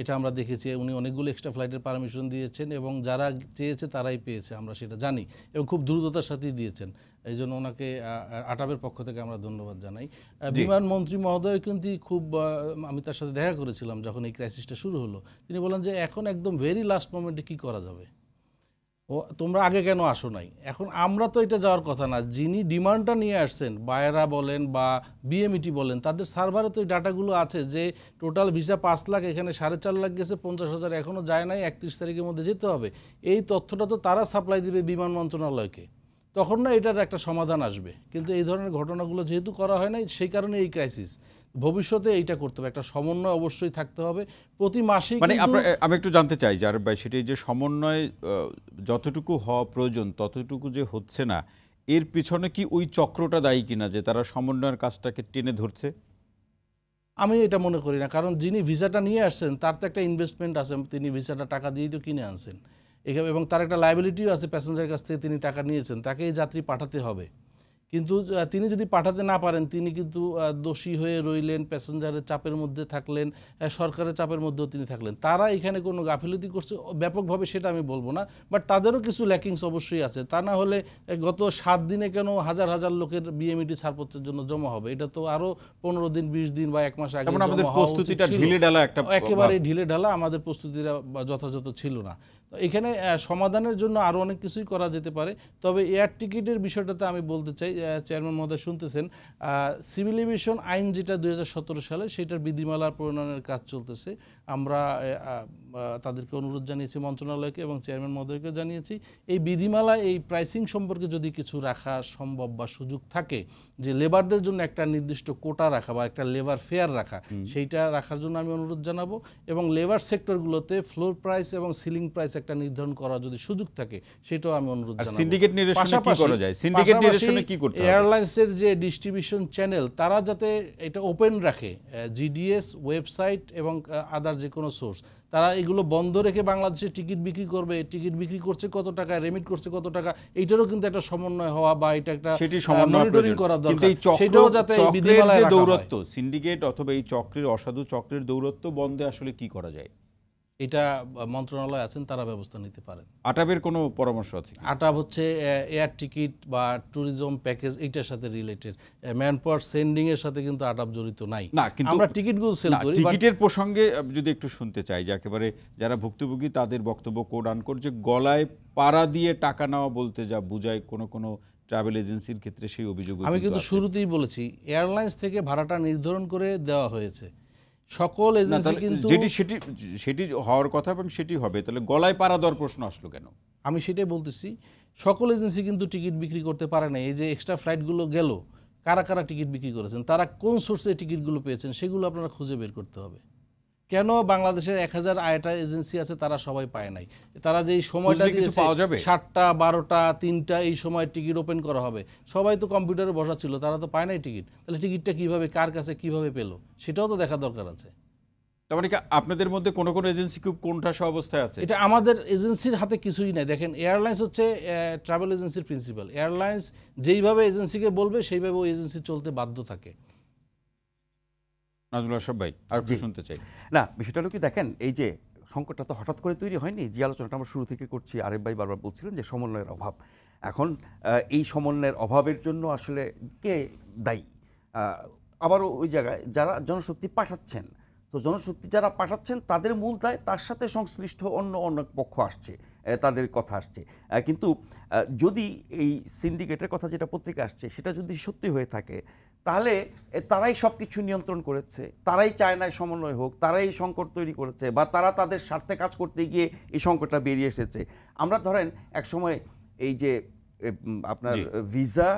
এটা আমরা দেখেছি উনি অনেকগুলো এক্সট্রা ফ্লাইটের পারমিশন দিয়েছেন এবং যারা চেয়েছে তারাই পেয়েছে আমরা সেটা জানি এবং খুব দ্রুততার সাথেই দিয়েছেন এই জন্য ওনাকে আটাবের পক্ষ থেকে আমরা ধন্যবাদ জানাই বিমান মন্ত্রী মহোদয় কিন্তু খুব আমি তার সাথে দেখা করেছিলাম যখন এই ক্রাইসিসটা শুরু হলো তিনি বলেন যে এখন একদম ভেরি লাস্ট মোমেন্টে কি করা যাবে ও তোমরা আগে কেন আসো নাই এখন আমরা তো এটা যাওয়ার কথা না যিনি ডিমান্ডটা নিয়ে আসছেন বায়রা বলেন বা বিএমইটি e বলেন তাদের সার্ভারে তো এই ডাটাগুলো আছে যে টোটাল ভিসা পাঁচ লাখ এখানে সাড়ে চার লাখ গেছে পঞ্চাশ হাজার এখনও যায় নাই একত্রিশ তারিখের মধ্যে যেতে হবে এই তথ্যটা তো তারা সাপ্লাই দিবে বিমান মন্ত্রণালয়কে তখন না এটার একটা সমাধান আসবে কিন্তু এই ধরনের ঘটনাগুলো যেহেতু করা হয় নাই সেই কারণে এই ক্রাইসিস ভবিষ্যতে এইটা করতে হবে একটা সমন্বয় অবশ্যই থাকতে হবে প্রতি মাসে মানে আমি একটু জানতে চাই যে আরব ভাই সেটি যে সমন্বয় যতটুকু হওয়া প্রয়োজন ততটুকু যে হচ্ছে না এর পিছনে কি ওই চক্রটা দায়ী কিনা যে তারা সমন্বয়ের কাজটাকে টেনে ধরছে আমি এটা মনে করি না কারণ যিনি ভিসাটা নিয়ে আসছেন তার তো একটা ইনভেস্টমেন্ট আছে তিনি ভিসাটা টাকা দিয়েই তো কিনে আনছেন এবং তার একটা লাইবিলিটিও আছে প্যাসেঞ্জারের কাছ থেকে তিনি টাকা নিয়েছেন তাকে এই যাত্রী পাঠাতে হবে কিন্তু তিনি যদি পাঠাতে না পারেন তিনি কিন্তু দোষী হয়ে রইলেন প্যাসেঞ্জারের চাপের মধ্যে থাকলেন সরকারের চাপের মধ্যেও তিনি থাকলেন তারা এখানে কোনো গাফিলতি করছে ব্যাপকভাবে সেটা আমি বলবো না বাট তাদেরও কিছু ল্যাকিংস অবশ্যই আছে তা না হলে গত সাত দিনে কেন হাজার হাজার লোকের বিএমইটি e ছাড়পত্রের জন্য জমা হবে এটা তো আরও পনেরো দিন বিশ দিন বা এক মাস আগে প্রস্তুতিটা একেবারে ঢিলে ঢালা আমাদের প্রস্তুতিটা যথাযথ ছিল না এখানে সমাধানের জন্য আরও অনেক কিছুই করা যেতে পারে তবে এয়ার টিকিটের বিষয়টাতে আমি বলতে চাই চেয়ারম্যান মহোদয় শুনতেছেন সিভিল এভিয়েশন আইন যেটা দুই সালে সেটার বিধিমালা প্রণয়নের কাজ চলতেছে আমরা তাদেরকে অনুরোধ জানিয়েছি মন্ত্রণালয়কে এবং চেয়ারম্যান মহোদয়কে জানিয়েছি এই বিধিমালা এই প্রাইসিং সম্পর্কে যদি কিছু রাখা সম্ভব বা সুযোগ থাকে যে লেবারদের জন্য একটা নির্দিষ্ট কোটা রাখা বা একটা লেবার ফেয়ার রাখা সেইটা রাখার জন্য আমি অনুরোধ জানাবো এবং লেবার সেক্টরগুলোতে ফ্লোর প্রাইস এবং সিলিং প্রাইস একটা নির্ধারণ করা যদি সুযোগ থাকে সেটাও আমি অনুরোধ জানাবো সিন্ডিকেট করা যায় সিন্ডিকেট কি এয়ারলাইন্সের যে ডিস্ট্রিবিউশন চ্যানেল তারা যাতে এটা ওপেন রাখে জিডিএস ওয়েবসাইট এবং আদার যে কোনো সোর্স তারা এগুলো বন্ধ রেখে বাংলাদেশে টিকিট বিক্রি করবে টিকিট বিক্রি করছে কত টাকা রেমিট করছে কত টাকা এইটারও কিন্তু একটা সমন্বয় হওয়া বা এটা একটা সমন্বয় করা দরকার দৌরত্ব সিন্ডিকেট অথবা এই চক্রের অসাধু চক্রের দৌরত্ব বন্ধে আসলে কি করা যায় এটা মন্ত্রণালয় আছেন তারা ব্যবস্থা নিতে পারেন আটাবের কোনো পরামর্শ আছে আটাব হচ্ছে এয়ার টিকিট বা ট্যুরিজম প্যাকেজ এইটার সাথে রিলেটেড ম্যান পাওয়ার সেন্ডিং এর সাথে কিন্তু আটাব জড়িত নাই না কিন্তু আমরা টিকিটগুলো সেল করি টিকিটের প্রসঙ্গে যদি একটু শুনতে চাই যে একেবারে যারা ভুক্তভোগী তাদের বক্তব্য কোড আনকোড যে গলায় পাড়া দিয়ে টাকা নেওয়া বলতে যা বুঝায় কোনো কোনো ট্রাভেল এজেন্সির ক্ষেত্রে সেই অভিযোগ আমি কিন্তু শুরুতেই বলেছি এয়ারলাইন্স থেকে ভাড়াটা নির্ধারণ করে দেওয়া হয়েছে সকল এজেন্সি কিন্তু যেটি সেটি সেটি হওয়ার কথা এবং সেটি হবে তাহলে গলায় পাড়া দেওয়ার প্রশ্ন আসলো কেন আমি সেটাই বলতেছি সকল এজেন্সি কিন্তু টিকিট বিক্রি করতে পারে না এই যে এক্সট্রা ফ্লাইটগুলো গেল কারা কারা টিকিট বিক্রি করেছেন তারা কোন সোর্সে টিকিটগুলো পেয়েছেন সেগুলো আপনারা খুঁজে বের করতে হবে কেন বাংলাদেশের এক হাজার আয়টা এজেন্সি আছে তারা সবাই পায় নাই তারা যে সময়টা পাওয়া যাবে সাতটা বারোটা তিনটা এই সময় টিকিট ওপেন করা হবে সবাই তো কম্পিউটারে বসা ছিল তারা তো পায় নাই টিকিট তাহলে টিকিটটা কিভাবে কার কাছে কিভাবে পেলো সেটাও তো দেখা দরকার আছে তার মানে আপনাদের মধ্যে কোন কোন এজেন্সি খুব কোনটা সহ অবস্থায় আছে এটা আমাদের এজেন্সির হাতে কিছুই নাই দেখেন এয়ারলাইন্স হচ্ছে ট্রাভেল এজেন্সির প্রিন্সিপাল এয়ারলাইন্স যেইভাবে এজেন্সিকে বলবে সেইভাবে ওই এজেন্সি চলতে বাধ্য থাকে নাজমুল আশরাফ ভাই আর কি শুনতে চাই না বিষয়টা হলো কি দেখেন এই যে সংকটটা তো হঠাৎ করে তৈরি হয়নি যে আলোচনাটা আমরা শুরু থেকে করছি আরেফ ভাই বারবার বলছিলেন যে সমন্বয়ের অভাব এখন এই সমন্বয়ের অভাবের জন্য আসলে কে দায়ী আবারও ওই জায়গায় যারা জনশক্তি পাঠাচ্ছেন তো জনশক্তি যারা পাঠাচ্ছেন তাদের মূল দায় তার সাথে সংশ্লিষ্ট অন্য অন্য পক্ষ আসছে তাদের কথা আসছে কিন্তু যদি এই সিন্ডিকেটের কথা যেটা পত্রিকা আসছে সেটা যদি সত্যি হয়ে থাকে তাহলে তারাই সব কিছু নিয়ন্ত্রণ করেছে তারাই চায়নায় সমন্বয় হোক তারাই এই সংকট তৈরি করেছে বা তারা তাদের স্বার্থে কাজ করতে গিয়ে এই সংকটটা বেরিয়ে এসেছে আমরা ধরেন একসময় এই যে আপনার ভিসা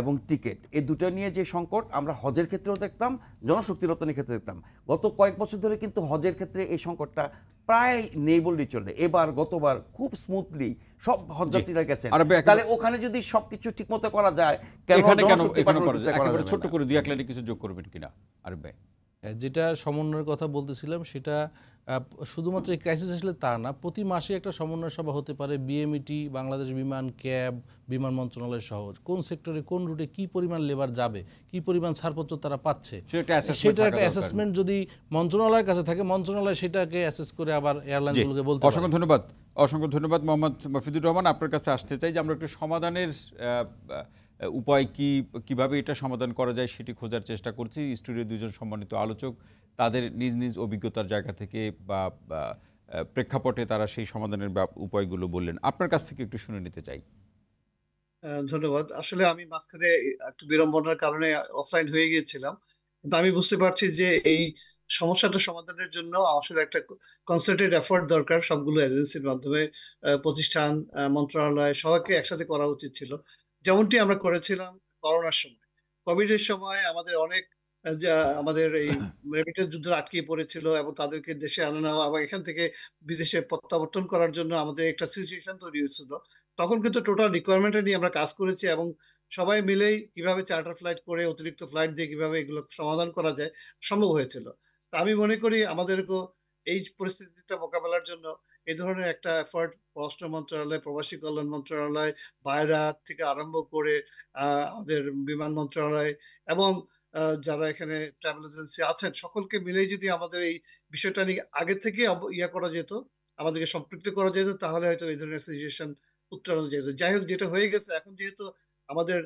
এবং টিকিট এই দুটা নিয়ে যে সংকট আমরা হজের ক্ষেত্রেও দেখতাম জনশক্তি রপ্তানির ক্ষেত্রে দেখতাম গত কয়েক বছর ধরে কিন্তু হজের ক্ষেত্রে এই সংকটটা প্রায় নেই বললেই চলে এবার গতবার খুব স্মুথলি সব হজযাত্রীরা গেছেন তাহলে ওখানে যদি সবকিছু ঠিকমতো করা যায় করা যায় ছোট্ট করে দুই এক লাইনে কিছু যোগ করবেন কিনা আরব যেটা সমন্বয়ের কথা বলতেছিলাম সেটা শুধুমাত্র এই ক্রাইসিস আসলে তা না প্রতি মাসে একটা সমন্বয় সভা হতে পারে বিএমইটি e বাংলাদেশ বিমান ক্যাব বিমান মন্ত্রণালয় সহজ কোন সেক্টরে কোন রুটে কি পরিমাণ লেবার যাবে কি পরিমাণ ছাড়পত্র তারা পাচ্ছে সেটা একটা অ্যাসেসমেন্ট যদি মন্ত্রণালয়ের কাছে থাকে মন্ত্রণালয় সেটাকে অ্যাসেস করে আবার এয়ারলাইনগুলোকে বলতে অসংখ্য ধন্যবাদ অসংখ্য ধন্যবাদ মোহাম্মদ মফিদুর রহমান আপনার কাছে আসতে চাই যে আমরা একটু সমাধানের উপায় কি কিভাবে এটা সমাধান করা যায় সেটি খোঁজার চেষ্টা করছি স্টুডিও দুজন সম্মানিত আলোচক তাদের নিজ নিজ অভিজ্ঞতার জায়গা থেকে বা প্রেক্ষাপটে তারা সেই সমাধানের উপায়গুলো বললেন আপনার কাছ থেকে একটু শুনে নিতে চাই ধন্যবাদ আসলে আমি মাঝখানে একটু বিড়ম্বনার কারণে অফলাইন হয়ে গিয়েছিলাম কিন্তু আমি বুঝতে পারছি যে এই সমস্যাটা সমাধানের জন্য আসলে একটা কনসেন্ট্রেটেড এফোর্ট দরকার সবগুলো এজেন্সির মাধ্যমে প্রতিষ্ঠান মন্ত্রণালয় সবাইকে একসাথে করা উচিত ছিল যেমনটি আমরা করেছিলাম করোনার সময় কোভিড এর সময় আমাদের অনেক আমাদের এই রেমিটেন্স যুদ্ধ আটকে পড়েছিল এবং তাদেরকে দেশে আনা নেওয়া এবং এখান থেকে বিদেশে প্রত্যাবর্তন করার জন্য আমাদের একটা সিচুয়েশন তৈরি হয়েছিল তখন কিন্তু টোটাল রিকোয়ারমেন্টটা নিয়ে আমরা কাজ করেছি এবং সবাই মিলেই কিভাবে চার্টার ফ্লাইট করে অতিরিক্ত ফ্লাইট দিয়ে কিভাবে এগুলো সমাধান করা যায় সম্ভব হয়েছিল তা আমি মনে করি আমাদেরকেও এই পরিস্থিতিটা মোকাবেলার জন্য এ ধরনের একটা এফার্ট পররাষ্ট্র মন্ত্রণালয় প্রবাসী কল্যাণ মন্ত্রণালয় বাইরা থেকে আরম্ভ করে আমাদের বিমান মন্ত্রণালয় এবং যারা এখানে ট্রাভেল এজেন্সি আছেন সকলকে মিলেই যদি আমাদের এই বিষয়টা নিয়ে আগে থেকে ইয়া করা যেত আমাদেরকে সম্পৃক্ত করা যেত তাহলে হয়তো এই ধরনের সিচুয়েশন উত্তরণ যেত যাই হোক যেটা হয়ে গেছে এখন যেহেতু আমাদের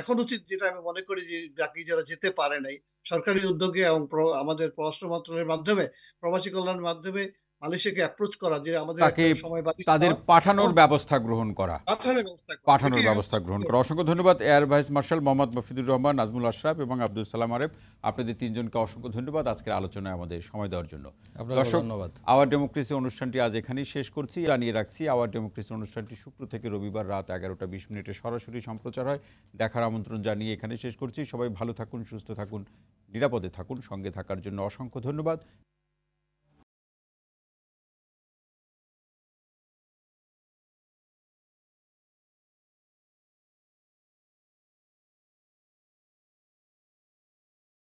এখন উচিত যেটা আমি মনে করি যে বাকি যারা যেতে পারে নাই সরকারি উদ্যোগে এবং আমাদের পররাষ্ট্র মন্ত্রণালয়ের মাধ্যমে প্রবাসী কল্যাণের মাধ্যমে মালয়েশিয়াকে অ্যাপ্রোচ করা যে আমাদের সময় তাদের পাঠানোর ব্যবস্থা গ্রহণ করা পাঠানোর ব্যবস্থা গ্রহণ করা অসংখ্য ধন্যবাদ air vice marshal Mohammad Mafidur Rahman Nazmul Ashraf এবং আব্দুল সালাম আরেফ আপনাদের তিনজনকে অসংখ্য ধন্যবাদ আজকের আলোচনায় আমাদের সময় দেওয়ার জন্য ধন্যবাদ আওয়ার ডেমোক্রেসি অনুষ্ঠানটি আজ এখানেই শেষ করছি জানিয়ে রাখছি আওয়ার ডেমোক্রেসি অনুষ্ঠানটি শুক্র থেকে রবিবার রাত এগারোটা বিশ মিনিটে সরাসরি সম্প্রচার হয় দেখার আমন্ত্রণ জানিয়ে এখানে শেষ করছি সবাই ভালো থাকুন সুস্থ থাকুন নিরাপদে থাকুন সঙ্গে থাকার জন্য অসংখ্য ধন্যবাদ